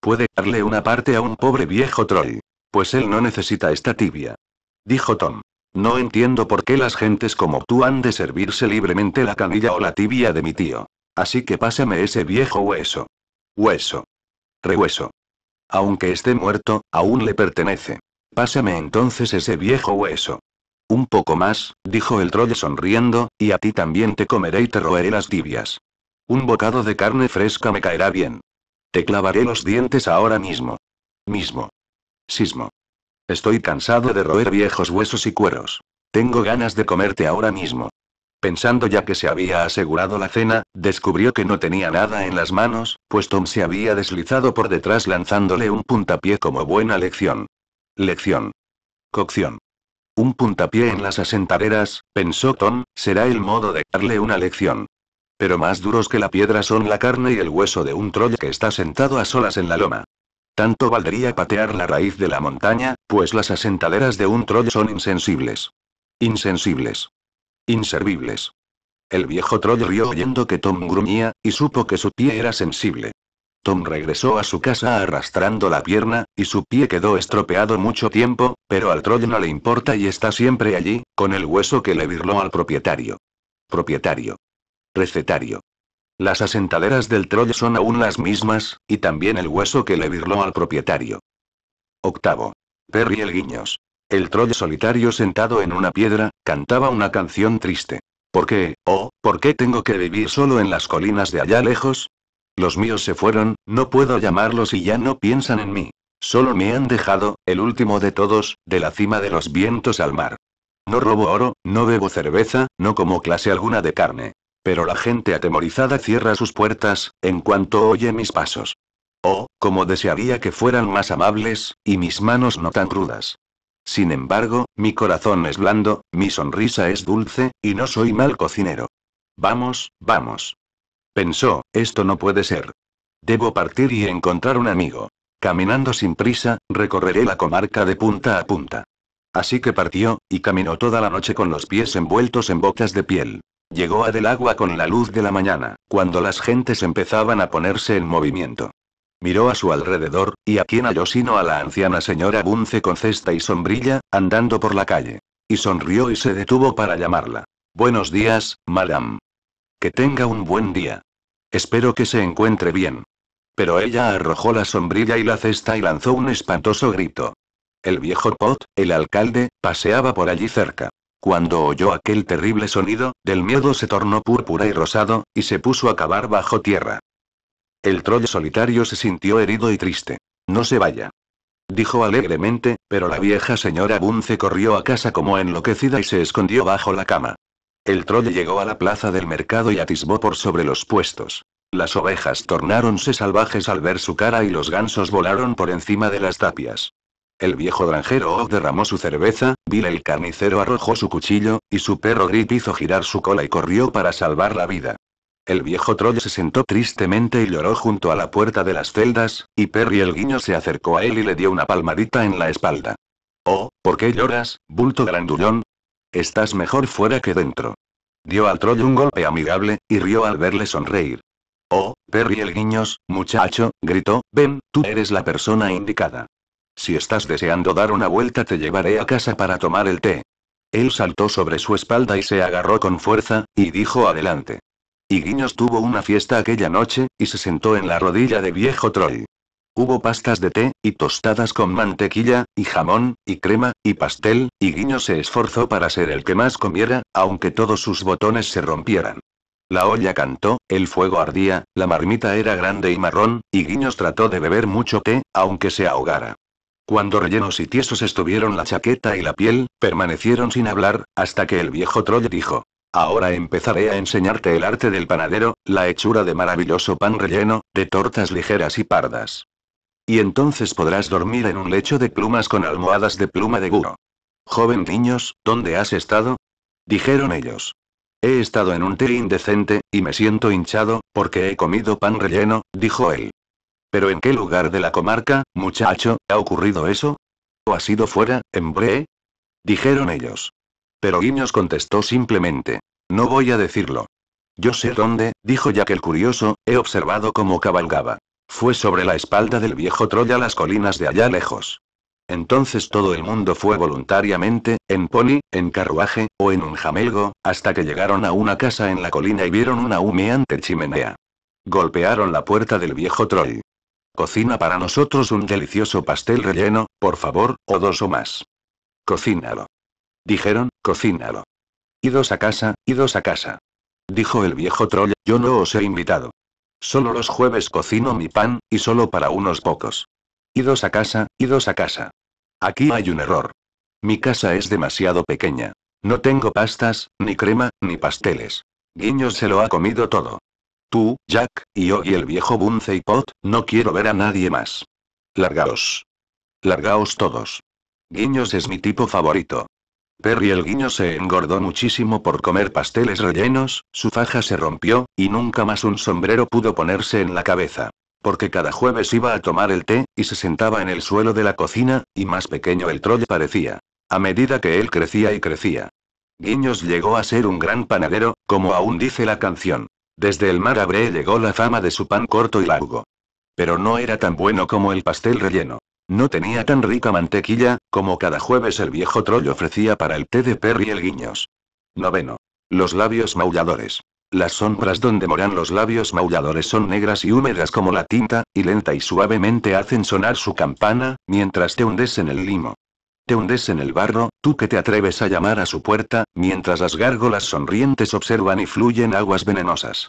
Puede darle una parte a un pobre viejo troll. Pues él no necesita esta tibia. Dijo Tom. No entiendo por qué las gentes como tú han de servirse libremente la canilla o la tibia de mi tío. Así que pásame ese viejo hueso. Hueso. Rehueso. Aunque esté muerto, aún le pertenece. Pásame entonces ese viejo hueso. Un poco más, dijo el troll sonriendo, y a ti también te comeré y te roeré las tibias. Un bocado de carne fresca me caerá bien. Te clavaré los dientes ahora mismo. Mismo. Sismo. Estoy cansado de roer viejos huesos y cueros. Tengo ganas de comerte ahora mismo. Pensando ya que se había asegurado la cena, descubrió que no tenía nada en las manos, pues Tom se había deslizado por detrás lanzándole un puntapié como buena lección. Lección. Cocción. Un puntapié en las asentaderas, pensó Tom, será el modo de darle una lección. Pero más duros que la piedra son la carne y el hueso de un troll que está sentado a solas en la loma. Tanto valdría patear la raíz de la montaña, pues las asentaderas de un troll son insensibles. Insensibles. Inservibles. El viejo troll rió oyendo que Tom gruñía, y supo que su pie era sensible. Tom regresó a su casa arrastrando la pierna, y su pie quedó estropeado mucho tiempo, pero al troll no le importa y está siempre allí, con el hueso que le virló al propietario. Propietario. Recetario. Las asentaderas del Troll son aún las mismas, y también el hueso que le virló al propietario. Octavo. Perry el Guiños. El Troll solitario sentado en una piedra, cantaba una canción triste. ¿Por qué, oh, por qué tengo que vivir solo en las colinas de allá lejos? Los míos se fueron, no puedo llamarlos y ya no piensan en mí. Solo me han dejado, el último de todos, de la cima de los vientos al mar. No robo oro, no bebo cerveza, no como clase alguna de carne. Pero la gente atemorizada cierra sus puertas, en cuanto oye mis pasos. Oh, como desearía que fueran más amables, y mis manos no tan crudas. Sin embargo, mi corazón es blando, mi sonrisa es dulce, y no soy mal cocinero. Vamos, vamos. Pensó, esto no puede ser. Debo partir y encontrar un amigo. Caminando sin prisa, recorreré la comarca de punta a punta. Así que partió, y caminó toda la noche con los pies envueltos en botas de piel. Llegó a del agua con la luz de la mañana, cuando las gentes empezaban a ponerse en movimiento. Miró a su alrededor, y a quien halló sino a la anciana señora Bunce con cesta y sombrilla, andando por la calle. Y sonrió y se detuvo para llamarla. Buenos días, madame. Que tenga un buen día. Espero que se encuentre bien. Pero ella arrojó la sombrilla y la cesta y lanzó un espantoso grito. El viejo Pot, el alcalde, paseaba por allí cerca. Cuando oyó aquel terrible sonido, del miedo se tornó púrpura y rosado, y se puso a cavar bajo tierra. El troll solitario se sintió herido y triste. No se vaya. Dijo alegremente, pero la vieja señora Bunce corrió a casa como enloquecida y se escondió bajo la cama. El troll llegó a la plaza del mercado y atisbó por sobre los puestos. Las ovejas tornáronse salvajes al ver su cara y los gansos volaron por encima de las tapias. El viejo granjero oh derramó su cerveza, Bill el carnicero arrojó su cuchillo, y su perro Grip hizo girar su cola y corrió para salvar la vida. El viejo troll se sentó tristemente y lloró junto a la puerta de las celdas, y Perry el guiño se acercó a él y le dio una palmadita en la espalda. Oh, ¿por qué lloras, bulto grandullón? Estás mejor fuera que dentro. Dio al Troy un golpe amigable, y rió al verle sonreír. Oh, Perry el Guiños, muchacho, gritó, ven, tú eres la persona indicada. Si estás deseando dar una vuelta te llevaré a casa para tomar el té. Él saltó sobre su espalda y se agarró con fuerza, y dijo adelante. Y Guiños tuvo una fiesta aquella noche, y se sentó en la rodilla de viejo Troy. Hubo pastas de té, y tostadas con mantequilla, y jamón, y crema, y pastel, y Guiño se esforzó para ser el que más comiera, aunque todos sus botones se rompieran. La olla cantó, el fuego ardía, la marmita era grande y marrón, y Guiños trató de beber mucho té, aunque se ahogara. Cuando rellenos y tiesos estuvieron la chaqueta y la piel, permanecieron sin hablar, hasta que el viejo troll dijo, Ahora empezaré a enseñarte el arte del panadero, la hechura de maravilloso pan relleno, de tortas ligeras y pardas. Y entonces podrás dormir en un lecho de plumas con almohadas de pluma de guro. Joven niños, ¿dónde has estado? Dijeron ellos. He estado en un té indecente, y me siento hinchado, porque he comido pan relleno, dijo él. ¿Pero en qué lugar de la comarca, muchacho, ha ocurrido eso? ¿O ha sido fuera, en Bre? Dijeron ellos. Pero Guiños contestó simplemente. No voy a decirlo. Yo sé dónde, dijo que el curioso, he observado cómo cabalgaba. Fue sobre la espalda del viejo a las colinas de allá lejos. Entonces todo el mundo fue voluntariamente, en poli, en carruaje, o en un jamelgo, hasta que llegaron a una casa en la colina y vieron una humeante chimenea. Golpearon la puerta del viejo Troy. Cocina para nosotros un delicioso pastel relleno, por favor, o dos o más. Cocínalo. Dijeron, cocínalo. Idos a casa, idos a casa. Dijo el viejo Troll, yo no os he invitado. Solo los jueves cocino mi pan, y solo para unos pocos. Idos a casa, idos a casa. Aquí hay un error. Mi casa es demasiado pequeña. No tengo pastas, ni crema, ni pasteles. Guiños se lo ha comido todo. Tú, Jack, y yo y el viejo Bunce y Pot, no quiero ver a nadie más. Largaos. Largaos todos. Guiños es mi tipo favorito. Perry el guiño se engordó muchísimo por comer pasteles rellenos, su faja se rompió, y nunca más un sombrero pudo ponerse en la cabeza. Porque cada jueves iba a tomar el té, y se sentaba en el suelo de la cocina, y más pequeño el troll parecía. A medida que él crecía y crecía. Guiños llegó a ser un gran panadero, como aún dice la canción. Desde el mar Abre llegó la fama de su pan corto y largo. Pero no era tan bueno como el pastel relleno. No tenía tan rica mantequilla, como cada jueves el viejo troll ofrecía para el té de Perry el guiños. Noveno. Los labios maulladores. Las sombras donde moran los labios maulladores son negras y húmedas como la tinta, y lenta y suavemente hacen sonar su campana, mientras te hundes en el limo. Te hundes en el barro, tú que te atreves a llamar a su puerta, mientras las gárgolas sonrientes observan y fluyen aguas venenosas.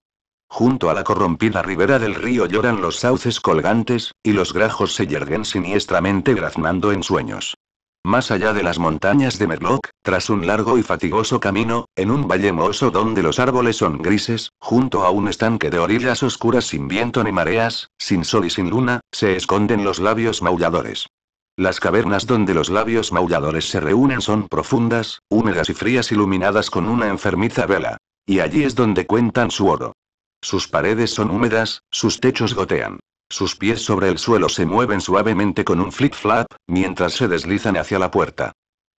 Junto a la corrompida ribera del río lloran los sauces colgantes, y los grajos se yerguen siniestramente graznando en sueños. Más allá de las montañas de Merlock, tras un largo y fatigoso camino, en un valle mohoso donde los árboles son grises, junto a un estanque de orillas oscuras sin viento ni mareas, sin sol y sin luna, se esconden los labios maulladores. Las cavernas donde los labios maulladores se reúnen son profundas, húmedas y frías iluminadas con una enfermiza vela. Y allí es donde cuentan su oro. Sus paredes son húmedas, sus techos gotean. Sus pies sobre el suelo se mueven suavemente con un flip-flap, mientras se deslizan hacia la puerta.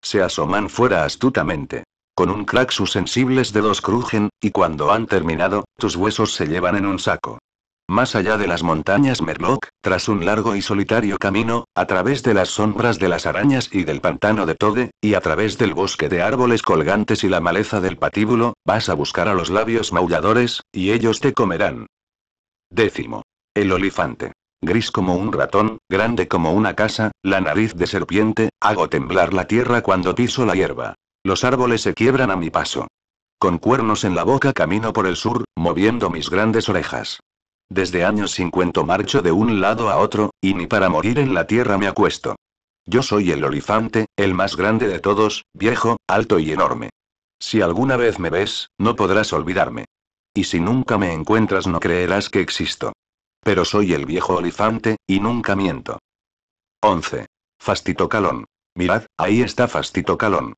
Se asoman fuera astutamente. Con un crack sus sensibles dedos crujen, y cuando han terminado, tus huesos se llevan en un saco. Más allá de las montañas Merlock, tras un largo y solitario camino, a través de las sombras de las arañas y del pantano de Tode, y a través del bosque de árboles colgantes y la maleza del patíbulo, vas a buscar a los labios maulladores, y ellos te comerán. Décimo. El olifante gris como un ratón, grande como una casa, la nariz de serpiente, hago temblar la tierra cuando piso la hierba. Los árboles se quiebran a mi paso. Con cuernos en la boca camino por el sur, moviendo mis grandes orejas. Desde años 50 marcho de un lado a otro, y ni para morir en la tierra me acuesto. Yo soy el olifante, el más grande de todos, viejo, alto y enorme. Si alguna vez me ves, no podrás olvidarme. Y si nunca me encuentras no creerás que existo. Pero soy el viejo olifante, y nunca miento. 11. Fastitocalón. Mirad, ahí está Fastitocalón.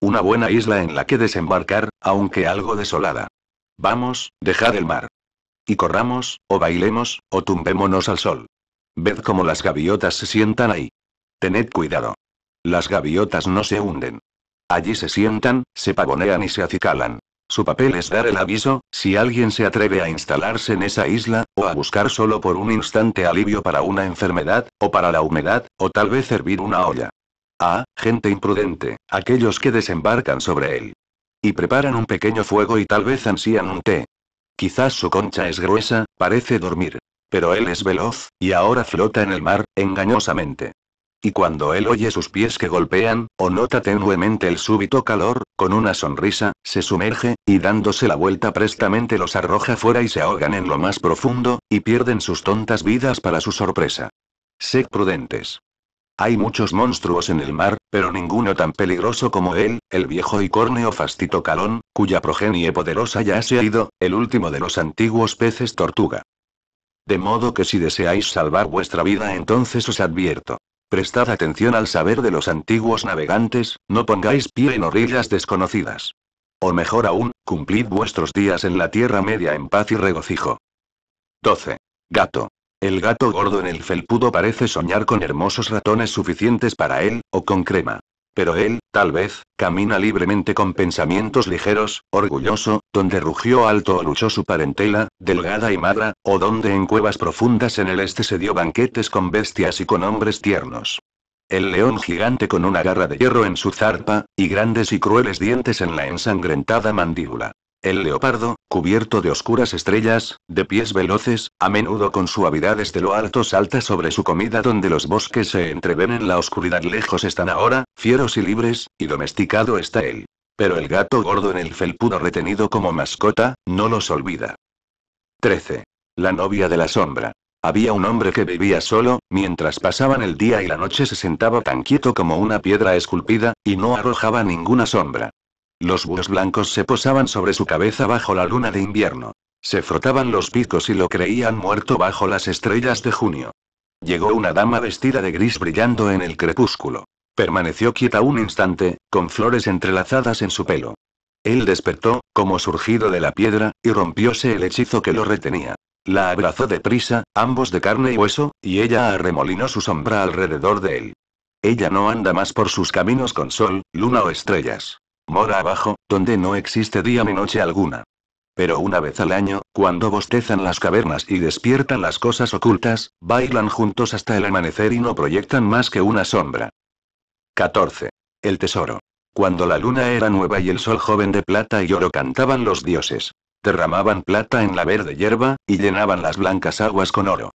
Una buena isla en la que desembarcar, aunque algo desolada. Vamos, dejad el mar. Y corramos, o bailemos, o tumbémonos al sol. Ved cómo las gaviotas se sientan ahí. Tened cuidado. Las gaviotas no se hunden. Allí se sientan, se pavonean y se acicalan. Su papel es dar el aviso, si alguien se atreve a instalarse en esa isla, o a buscar solo por un instante alivio para una enfermedad, o para la humedad, o tal vez hervir una olla. Ah, gente imprudente, aquellos que desembarcan sobre él. Y preparan un pequeño fuego y tal vez ansían un té. Quizás su concha es gruesa, parece dormir. Pero él es veloz, y ahora flota en el mar, engañosamente. Y cuando él oye sus pies que golpean, o nota tenuemente el súbito calor, con una sonrisa, se sumerge, y dándose la vuelta prestamente los arroja fuera y se ahogan en lo más profundo, y pierden sus tontas vidas para su sorpresa. Sed prudentes. Hay muchos monstruos en el mar, pero ninguno tan peligroso como él, el viejo y córneo fastito calón, cuya progenie poderosa ya se ha ido, el último de los antiguos peces tortuga. De modo que si deseáis salvar vuestra vida entonces os advierto. Prestad atención al saber de los antiguos navegantes, no pongáis pie en orillas desconocidas. O mejor aún, cumplid vuestros días en la Tierra Media en paz y regocijo. 12. Gato. El gato gordo en el felpudo parece soñar con hermosos ratones suficientes para él, o con crema. Pero él, tal vez, camina libremente con pensamientos ligeros, orgulloso, donde rugió alto o luchó su parentela, delgada y madra, o donde en cuevas profundas en el este se dio banquetes con bestias y con hombres tiernos. El león gigante con una garra de hierro en su zarpa, y grandes y crueles dientes en la ensangrentada mandíbula. El leopardo, cubierto de oscuras estrellas, de pies veloces, a menudo con suavidad de lo alto salta sobre su comida donde los bosques se entreven en la oscuridad lejos están ahora, fieros y libres, y domesticado está él. Pero el gato gordo en el felpudo retenido como mascota, no los olvida. 13. La novia de la sombra. Había un hombre que vivía solo, mientras pasaban el día y la noche se sentaba tan quieto como una piedra esculpida, y no arrojaba ninguna sombra. Los búhos blancos se posaban sobre su cabeza bajo la luna de invierno. Se frotaban los picos y lo creían muerto bajo las estrellas de junio. Llegó una dama vestida de gris brillando en el crepúsculo. Permaneció quieta un instante, con flores entrelazadas en su pelo. Él despertó, como surgido de la piedra, y rompióse el hechizo que lo retenía. La abrazó deprisa, ambos de carne y hueso, y ella arremolinó su sombra alrededor de él. Ella no anda más por sus caminos con sol, luna o estrellas mora abajo, donde no existe día ni noche alguna. Pero una vez al año, cuando bostezan las cavernas y despiertan las cosas ocultas, bailan juntos hasta el amanecer y no proyectan más que una sombra. 14. El tesoro. Cuando la luna era nueva y el sol joven de plata y oro cantaban los dioses. Derramaban plata en la verde hierba, y llenaban las blancas aguas con oro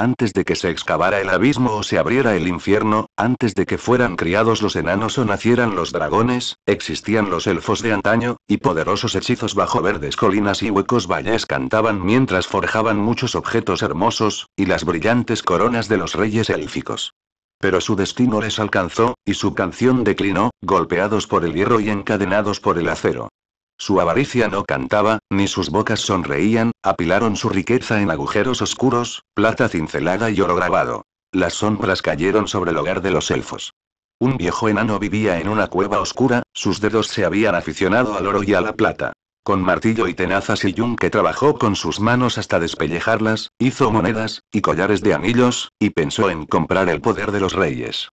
antes de que se excavara el abismo o se abriera el infierno, antes de que fueran criados los enanos o nacieran los dragones, existían los elfos de antaño, y poderosos hechizos bajo verdes colinas y huecos valles cantaban mientras forjaban muchos objetos hermosos, y las brillantes coronas de los reyes élficos. Pero su destino les alcanzó, y su canción declinó, golpeados por el hierro y encadenados por el acero. Su avaricia no cantaba, ni sus bocas sonreían, apilaron su riqueza en agujeros oscuros, plata cincelada y oro grabado. Las sombras cayeron sobre el hogar de los elfos. Un viejo enano vivía en una cueva oscura, sus dedos se habían aficionado al oro y a la plata. Con martillo y tenazas y yunque trabajó con sus manos hasta despellejarlas, hizo monedas, y collares de anillos, y pensó en comprar el poder de los reyes.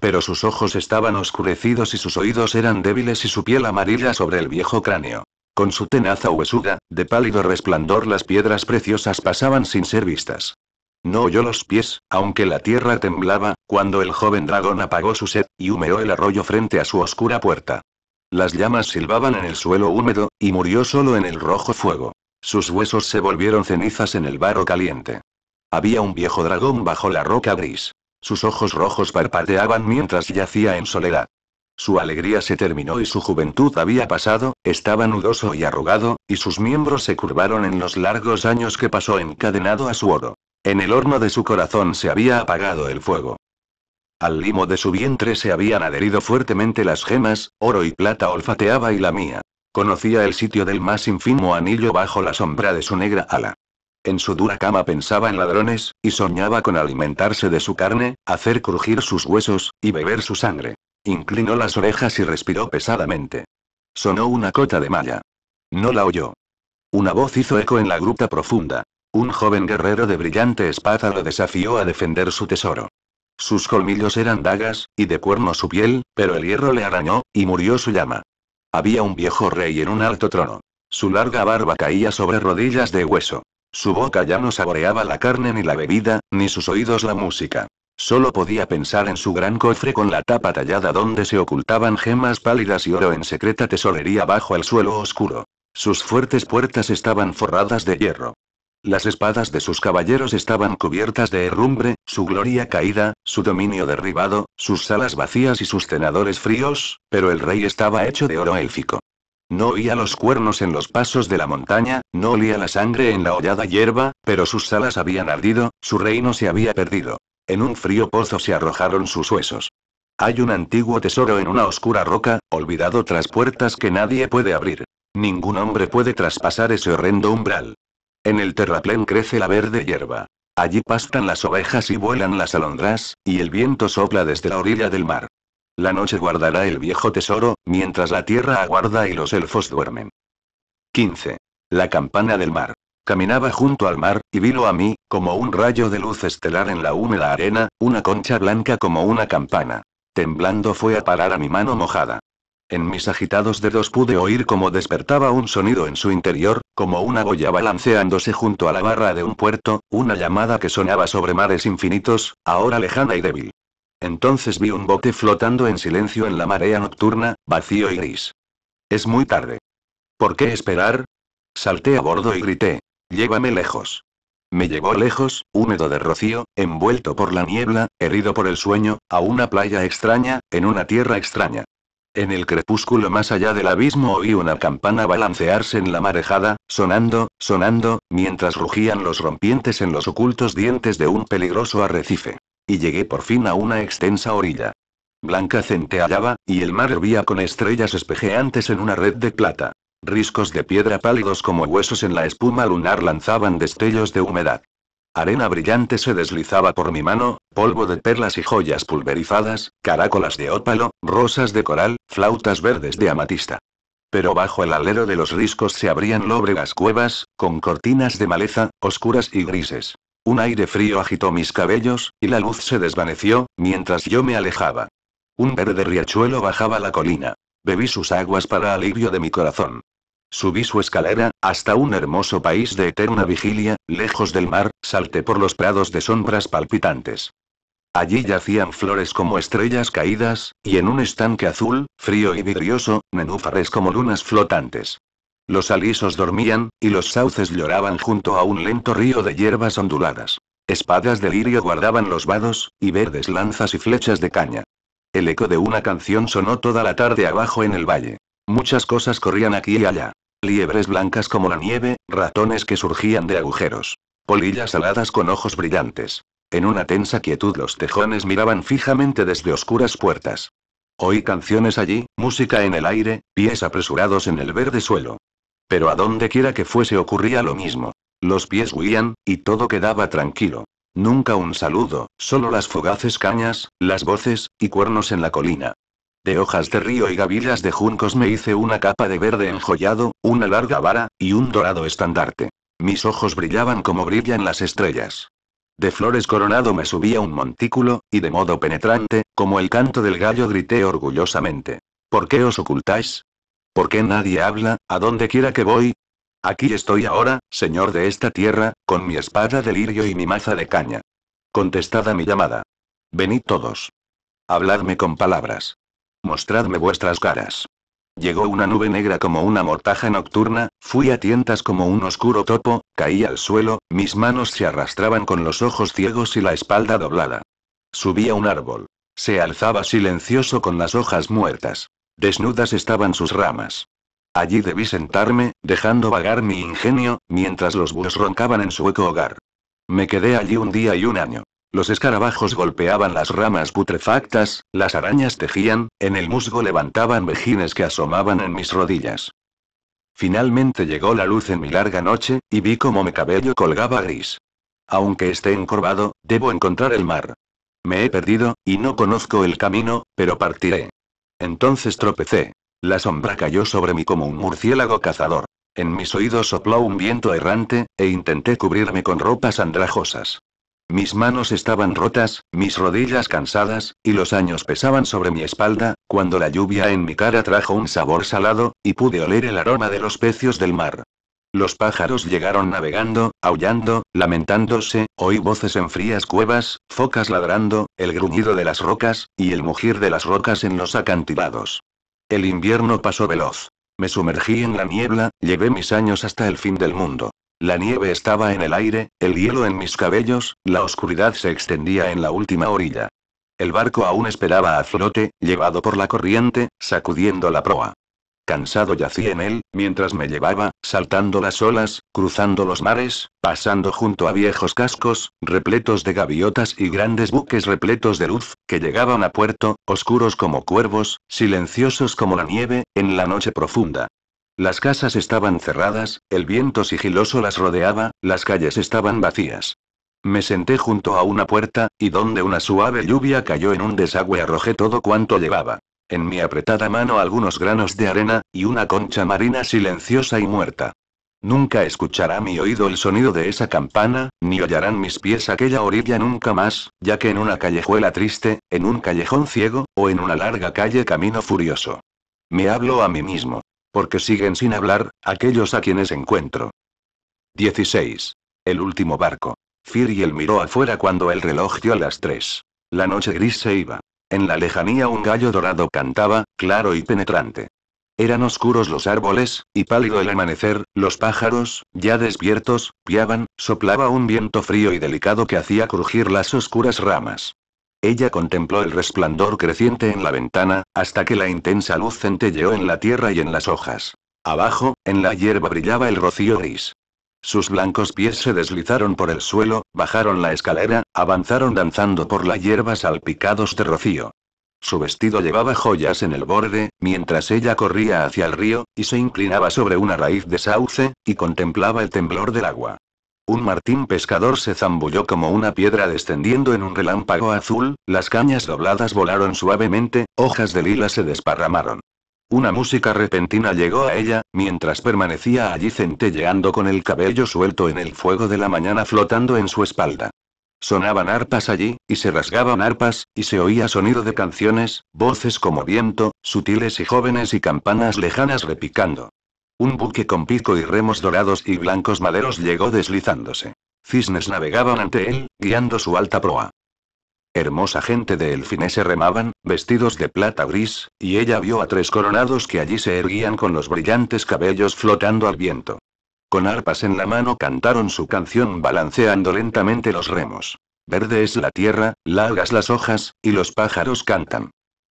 Pero sus ojos estaban oscurecidos y sus oídos eran débiles y su piel amarilla sobre el viejo cráneo. Con su tenaza huesuda, de pálido resplandor las piedras preciosas pasaban sin ser vistas. No oyó los pies, aunque la tierra temblaba, cuando el joven dragón apagó su sed, y humeó el arroyo frente a su oscura puerta. Las llamas silbaban en el suelo húmedo, y murió solo en el rojo fuego. Sus huesos se volvieron cenizas en el barro caliente. Había un viejo dragón bajo la roca gris. Sus ojos rojos parpadeaban mientras yacía en soledad. Su alegría se terminó y su juventud había pasado, estaba nudoso y arrugado, y sus miembros se curvaron en los largos años que pasó encadenado a su oro. En el horno de su corazón se había apagado el fuego. Al limo de su vientre se habían adherido fuertemente las gemas, oro y plata olfateaba y la mía. Conocía el sitio del más infimo anillo bajo la sombra de su negra ala. En su dura cama pensaba en ladrones, y soñaba con alimentarse de su carne, hacer crujir sus huesos, y beber su sangre. Inclinó las orejas y respiró pesadamente. Sonó una cota de malla. No la oyó. Una voz hizo eco en la gruta profunda. Un joven guerrero de brillante espada lo desafió a defender su tesoro. Sus colmillos eran dagas, y de cuerno su piel, pero el hierro le arañó, y murió su llama. Había un viejo rey en un alto trono. Su larga barba caía sobre rodillas de hueso. Su boca ya no saboreaba la carne ni la bebida, ni sus oídos la música. Solo podía pensar en su gran cofre con la tapa tallada donde se ocultaban gemas pálidas y oro en secreta tesorería bajo el suelo oscuro. Sus fuertes puertas estaban forradas de hierro. Las espadas de sus caballeros estaban cubiertas de herrumbre, su gloria caída, su dominio derribado, sus salas vacías y sus cenadores fríos, pero el rey estaba hecho de oro élfico. No oía los cuernos en los pasos de la montaña, no olía la sangre en la hollada hierba, pero sus alas habían ardido, su reino se había perdido. En un frío pozo se arrojaron sus huesos. Hay un antiguo tesoro en una oscura roca, olvidado tras puertas que nadie puede abrir. Ningún hombre puede traspasar ese horrendo umbral. En el terraplén crece la verde hierba. Allí pastan las ovejas y vuelan las alondras, y el viento sopla desde la orilla del mar. La noche guardará el viejo tesoro, mientras la tierra aguarda y los elfos duermen. 15. La campana del mar. Caminaba junto al mar, y vilo a mí, como un rayo de luz estelar en la húmeda arena, una concha blanca como una campana. Temblando fue a parar a mi mano mojada. En mis agitados dedos pude oír como despertaba un sonido en su interior, como una boya balanceándose junto a la barra de un puerto, una llamada que sonaba sobre mares infinitos, ahora lejana y débil. Entonces vi un bote flotando en silencio en la marea nocturna, vacío y gris. Es muy tarde. ¿Por qué esperar? Salté a bordo y grité. Llévame lejos. Me llevó lejos, húmedo de rocío, envuelto por la niebla, herido por el sueño, a una playa extraña, en una tierra extraña. En el crepúsculo más allá del abismo oí una campana balancearse en la marejada, sonando, sonando, mientras rugían los rompientes en los ocultos dientes de un peligroso arrecife y llegué por fin a una extensa orilla. Blanca centeallaba, y el mar hervía con estrellas espejeantes en una red de plata. Riscos de piedra pálidos como huesos en la espuma lunar lanzaban destellos de humedad. Arena brillante se deslizaba por mi mano, polvo de perlas y joyas pulverizadas, carácolas de ópalo, rosas de coral, flautas verdes de amatista. Pero bajo el alero de los riscos se abrían lóbregas cuevas, con cortinas de maleza, oscuras y grises. Un aire frío agitó mis cabellos, y la luz se desvaneció, mientras yo me alejaba. Un verde riachuelo bajaba la colina. Bebí sus aguas para alivio de mi corazón. Subí su escalera, hasta un hermoso país de eterna vigilia, lejos del mar, salté por los prados de sombras palpitantes. Allí yacían flores como estrellas caídas, y en un estanque azul, frío y vidrioso, nenúfares como lunas flotantes. Los alisos dormían, y los sauces lloraban junto a un lento río de hierbas onduladas. Espadas de lirio guardaban los vados, y verdes lanzas y flechas de caña. El eco de una canción sonó toda la tarde abajo en el valle. Muchas cosas corrían aquí y allá. Liebres blancas como la nieve, ratones que surgían de agujeros. Polillas aladas con ojos brillantes. En una tensa quietud los tejones miraban fijamente desde oscuras puertas. Oí canciones allí, música en el aire, pies apresurados en el verde suelo. Pero a donde quiera que fuese ocurría lo mismo. Los pies huían, y todo quedaba tranquilo. Nunca un saludo, solo las fogaces cañas, las voces, y cuernos en la colina. De hojas de río y gavillas de juncos me hice una capa de verde enjollado, una larga vara, y un dorado estandarte. Mis ojos brillaban como brillan las estrellas. De flores coronado me subía un montículo, y de modo penetrante, como el canto del gallo grité orgullosamente. ¿Por qué os ocultáis? ¿Por qué nadie habla, a dónde quiera que voy? Aquí estoy ahora, señor de esta tierra, con mi espada de lirio y mi maza de caña. Contestad mi llamada. Venid todos. Habladme con palabras. Mostradme vuestras caras. Llegó una nube negra como una mortaja nocturna, fui a tientas como un oscuro topo, caí al suelo, mis manos se arrastraban con los ojos ciegos y la espalda doblada. Subí a un árbol. Se alzaba silencioso con las hojas muertas. Desnudas estaban sus ramas. Allí debí sentarme, dejando vagar mi ingenio, mientras los búhos roncaban en su eco hogar. Me quedé allí un día y un año. Los escarabajos golpeaban las ramas putrefactas, las arañas tejían, en el musgo levantaban vejines que asomaban en mis rodillas. Finalmente llegó la luz en mi larga noche, y vi cómo mi cabello colgaba gris. Aunque esté encorvado, debo encontrar el mar. Me he perdido, y no conozco el camino, pero partiré. Entonces tropecé. La sombra cayó sobre mí como un murciélago cazador. En mis oídos sopló un viento errante, e intenté cubrirme con ropas andrajosas. Mis manos estaban rotas, mis rodillas cansadas, y los años pesaban sobre mi espalda, cuando la lluvia en mi cara trajo un sabor salado, y pude oler el aroma de los pecios del mar. Los pájaros llegaron navegando, aullando, lamentándose, oí voces en frías cuevas, focas ladrando, el gruñido de las rocas, y el mugir de las rocas en los acantilados. El invierno pasó veloz. Me sumergí en la niebla, llevé mis años hasta el fin del mundo. La nieve estaba en el aire, el hielo en mis cabellos, la oscuridad se extendía en la última orilla. El barco aún esperaba a flote, llevado por la corriente, sacudiendo la proa. Cansado yací en él, mientras me llevaba, saltando las olas, cruzando los mares, pasando junto a viejos cascos, repletos de gaviotas y grandes buques repletos de luz, que llegaban a puerto, oscuros como cuervos, silenciosos como la nieve, en la noche profunda. Las casas estaban cerradas, el viento sigiloso las rodeaba, las calles estaban vacías. Me senté junto a una puerta, y donde una suave lluvia cayó en un desagüe arrojé todo cuanto llevaba en mi apretada mano algunos granos de arena, y una concha marina silenciosa y muerta. Nunca escuchará mi oído el sonido de esa campana, ni hallarán mis pies aquella orilla nunca más, ya que en una callejuela triste, en un callejón ciego, o en una larga calle camino furioso. Me hablo a mí mismo. Porque siguen sin hablar, aquellos a quienes encuentro. 16. El último barco. Firiel miró afuera cuando el reloj dio a las 3. La noche gris se iba. En la lejanía un gallo dorado cantaba, claro y penetrante. Eran oscuros los árboles, y pálido el amanecer, los pájaros, ya despiertos, piaban, soplaba un viento frío y delicado que hacía crujir las oscuras ramas. Ella contempló el resplandor creciente en la ventana, hasta que la intensa luz centelleó en la tierra y en las hojas. Abajo, en la hierba brillaba el rocío gris. Sus blancos pies se deslizaron por el suelo, bajaron la escalera, avanzaron danzando por la hierba salpicados de rocío. Su vestido llevaba joyas en el borde, mientras ella corría hacia el río, y se inclinaba sobre una raíz de sauce, y contemplaba el temblor del agua. Un martín pescador se zambulló como una piedra descendiendo en un relámpago azul, las cañas dobladas volaron suavemente, hojas de lila se desparramaron. Una música repentina llegó a ella, mientras permanecía allí centelleando con el cabello suelto en el fuego de la mañana flotando en su espalda. Sonaban arpas allí, y se rasgaban arpas, y se oía sonido de canciones, voces como viento, sutiles y jóvenes y campanas lejanas repicando. Un buque con pico y remos dorados y blancos maderos llegó deslizándose. Cisnes navegaban ante él, guiando su alta proa. Hermosa gente de se remaban, vestidos de plata gris, y ella vio a tres coronados que allí se erguían con los brillantes cabellos flotando al viento. Con arpas en la mano cantaron su canción balanceando lentamente los remos. Verde es la tierra, largas las hojas, y los pájaros cantan.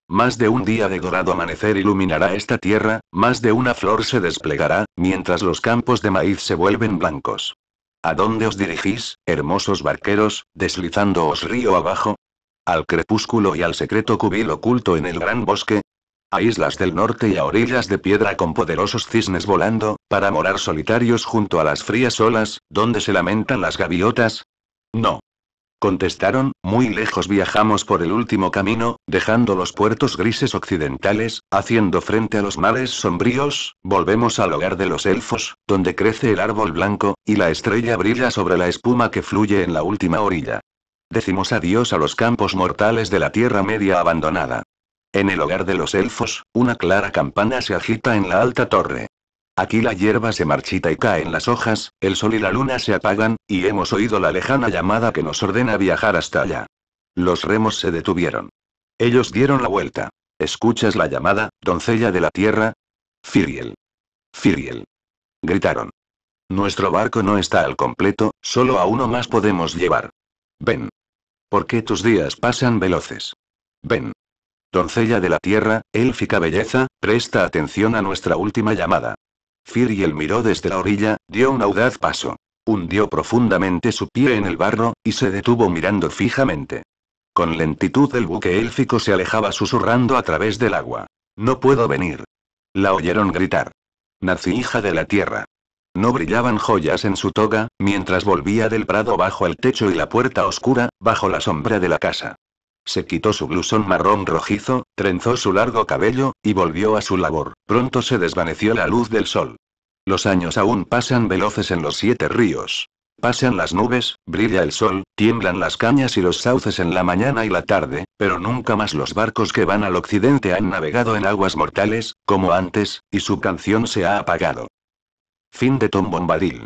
Más de un día de dorado amanecer iluminará esta tierra, más de una flor se desplegará, mientras los campos de maíz se vuelven blancos. ¿A dónde os dirigís, hermosos barqueros, deslizándoos río abajo? al crepúsculo y al secreto cubil oculto en el gran bosque, a islas del norte y a orillas de piedra con poderosos cisnes volando, para morar solitarios junto a las frías olas, donde se lamentan las gaviotas? No. Contestaron, muy lejos viajamos por el último camino, dejando los puertos grises occidentales, haciendo frente a los mares sombríos, volvemos al hogar de los elfos, donde crece el árbol blanco, y la estrella brilla sobre la espuma que fluye en la última orilla. Decimos adiós a los campos mortales de la Tierra Media abandonada. En el hogar de los elfos, una clara campana se agita en la alta torre. Aquí la hierba se marchita y caen las hojas, el sol y la luna se apagan, y hemos oído la lejana llamada que nos ordena viajar hasta allá. Los remos se detuvieron. Ellos dieron la vuelta. ¿Escuchas la llamada, doncella de la tierra? Firiel. Firiel. Gritaron. Nuestro barco no está al completo, solo a uno más podemos llevar. Ven. Porque tus días pasan veloces. Ven. Doncella de la tierra, élfica belleza, presta atención a nuestra última llamada. Firiel miró desde la orilla, dio un audaz paso. Hundió profundamente su pie en el barro, y se detuvo mirando fijamente. Con lentitud el buque élfico se alejaba susurrando a través del agua. No puedo venir. La oyeron gritar. Nací hija de la tierra. No brillaban joyas en su toga, mientras volvía del prado bajo el techo y la puerta oscura, bajo la sombra de la casa. Se quitó su blusón marrón rojizo, trenzó su largo cabello, y volvió a su labor. Pronto se desvaneció la luz del sol. Los años aún pasan veloces en los siete ríos. Pasan las nubes, brilla el sol, tiemblan las cañas y los sauces en la mañana y la tarde, pero nunca más los barcos que van al occidente han navegado en aguas mortales, como antes, y su canción se ha apagado. Fin de Tom Bombadil.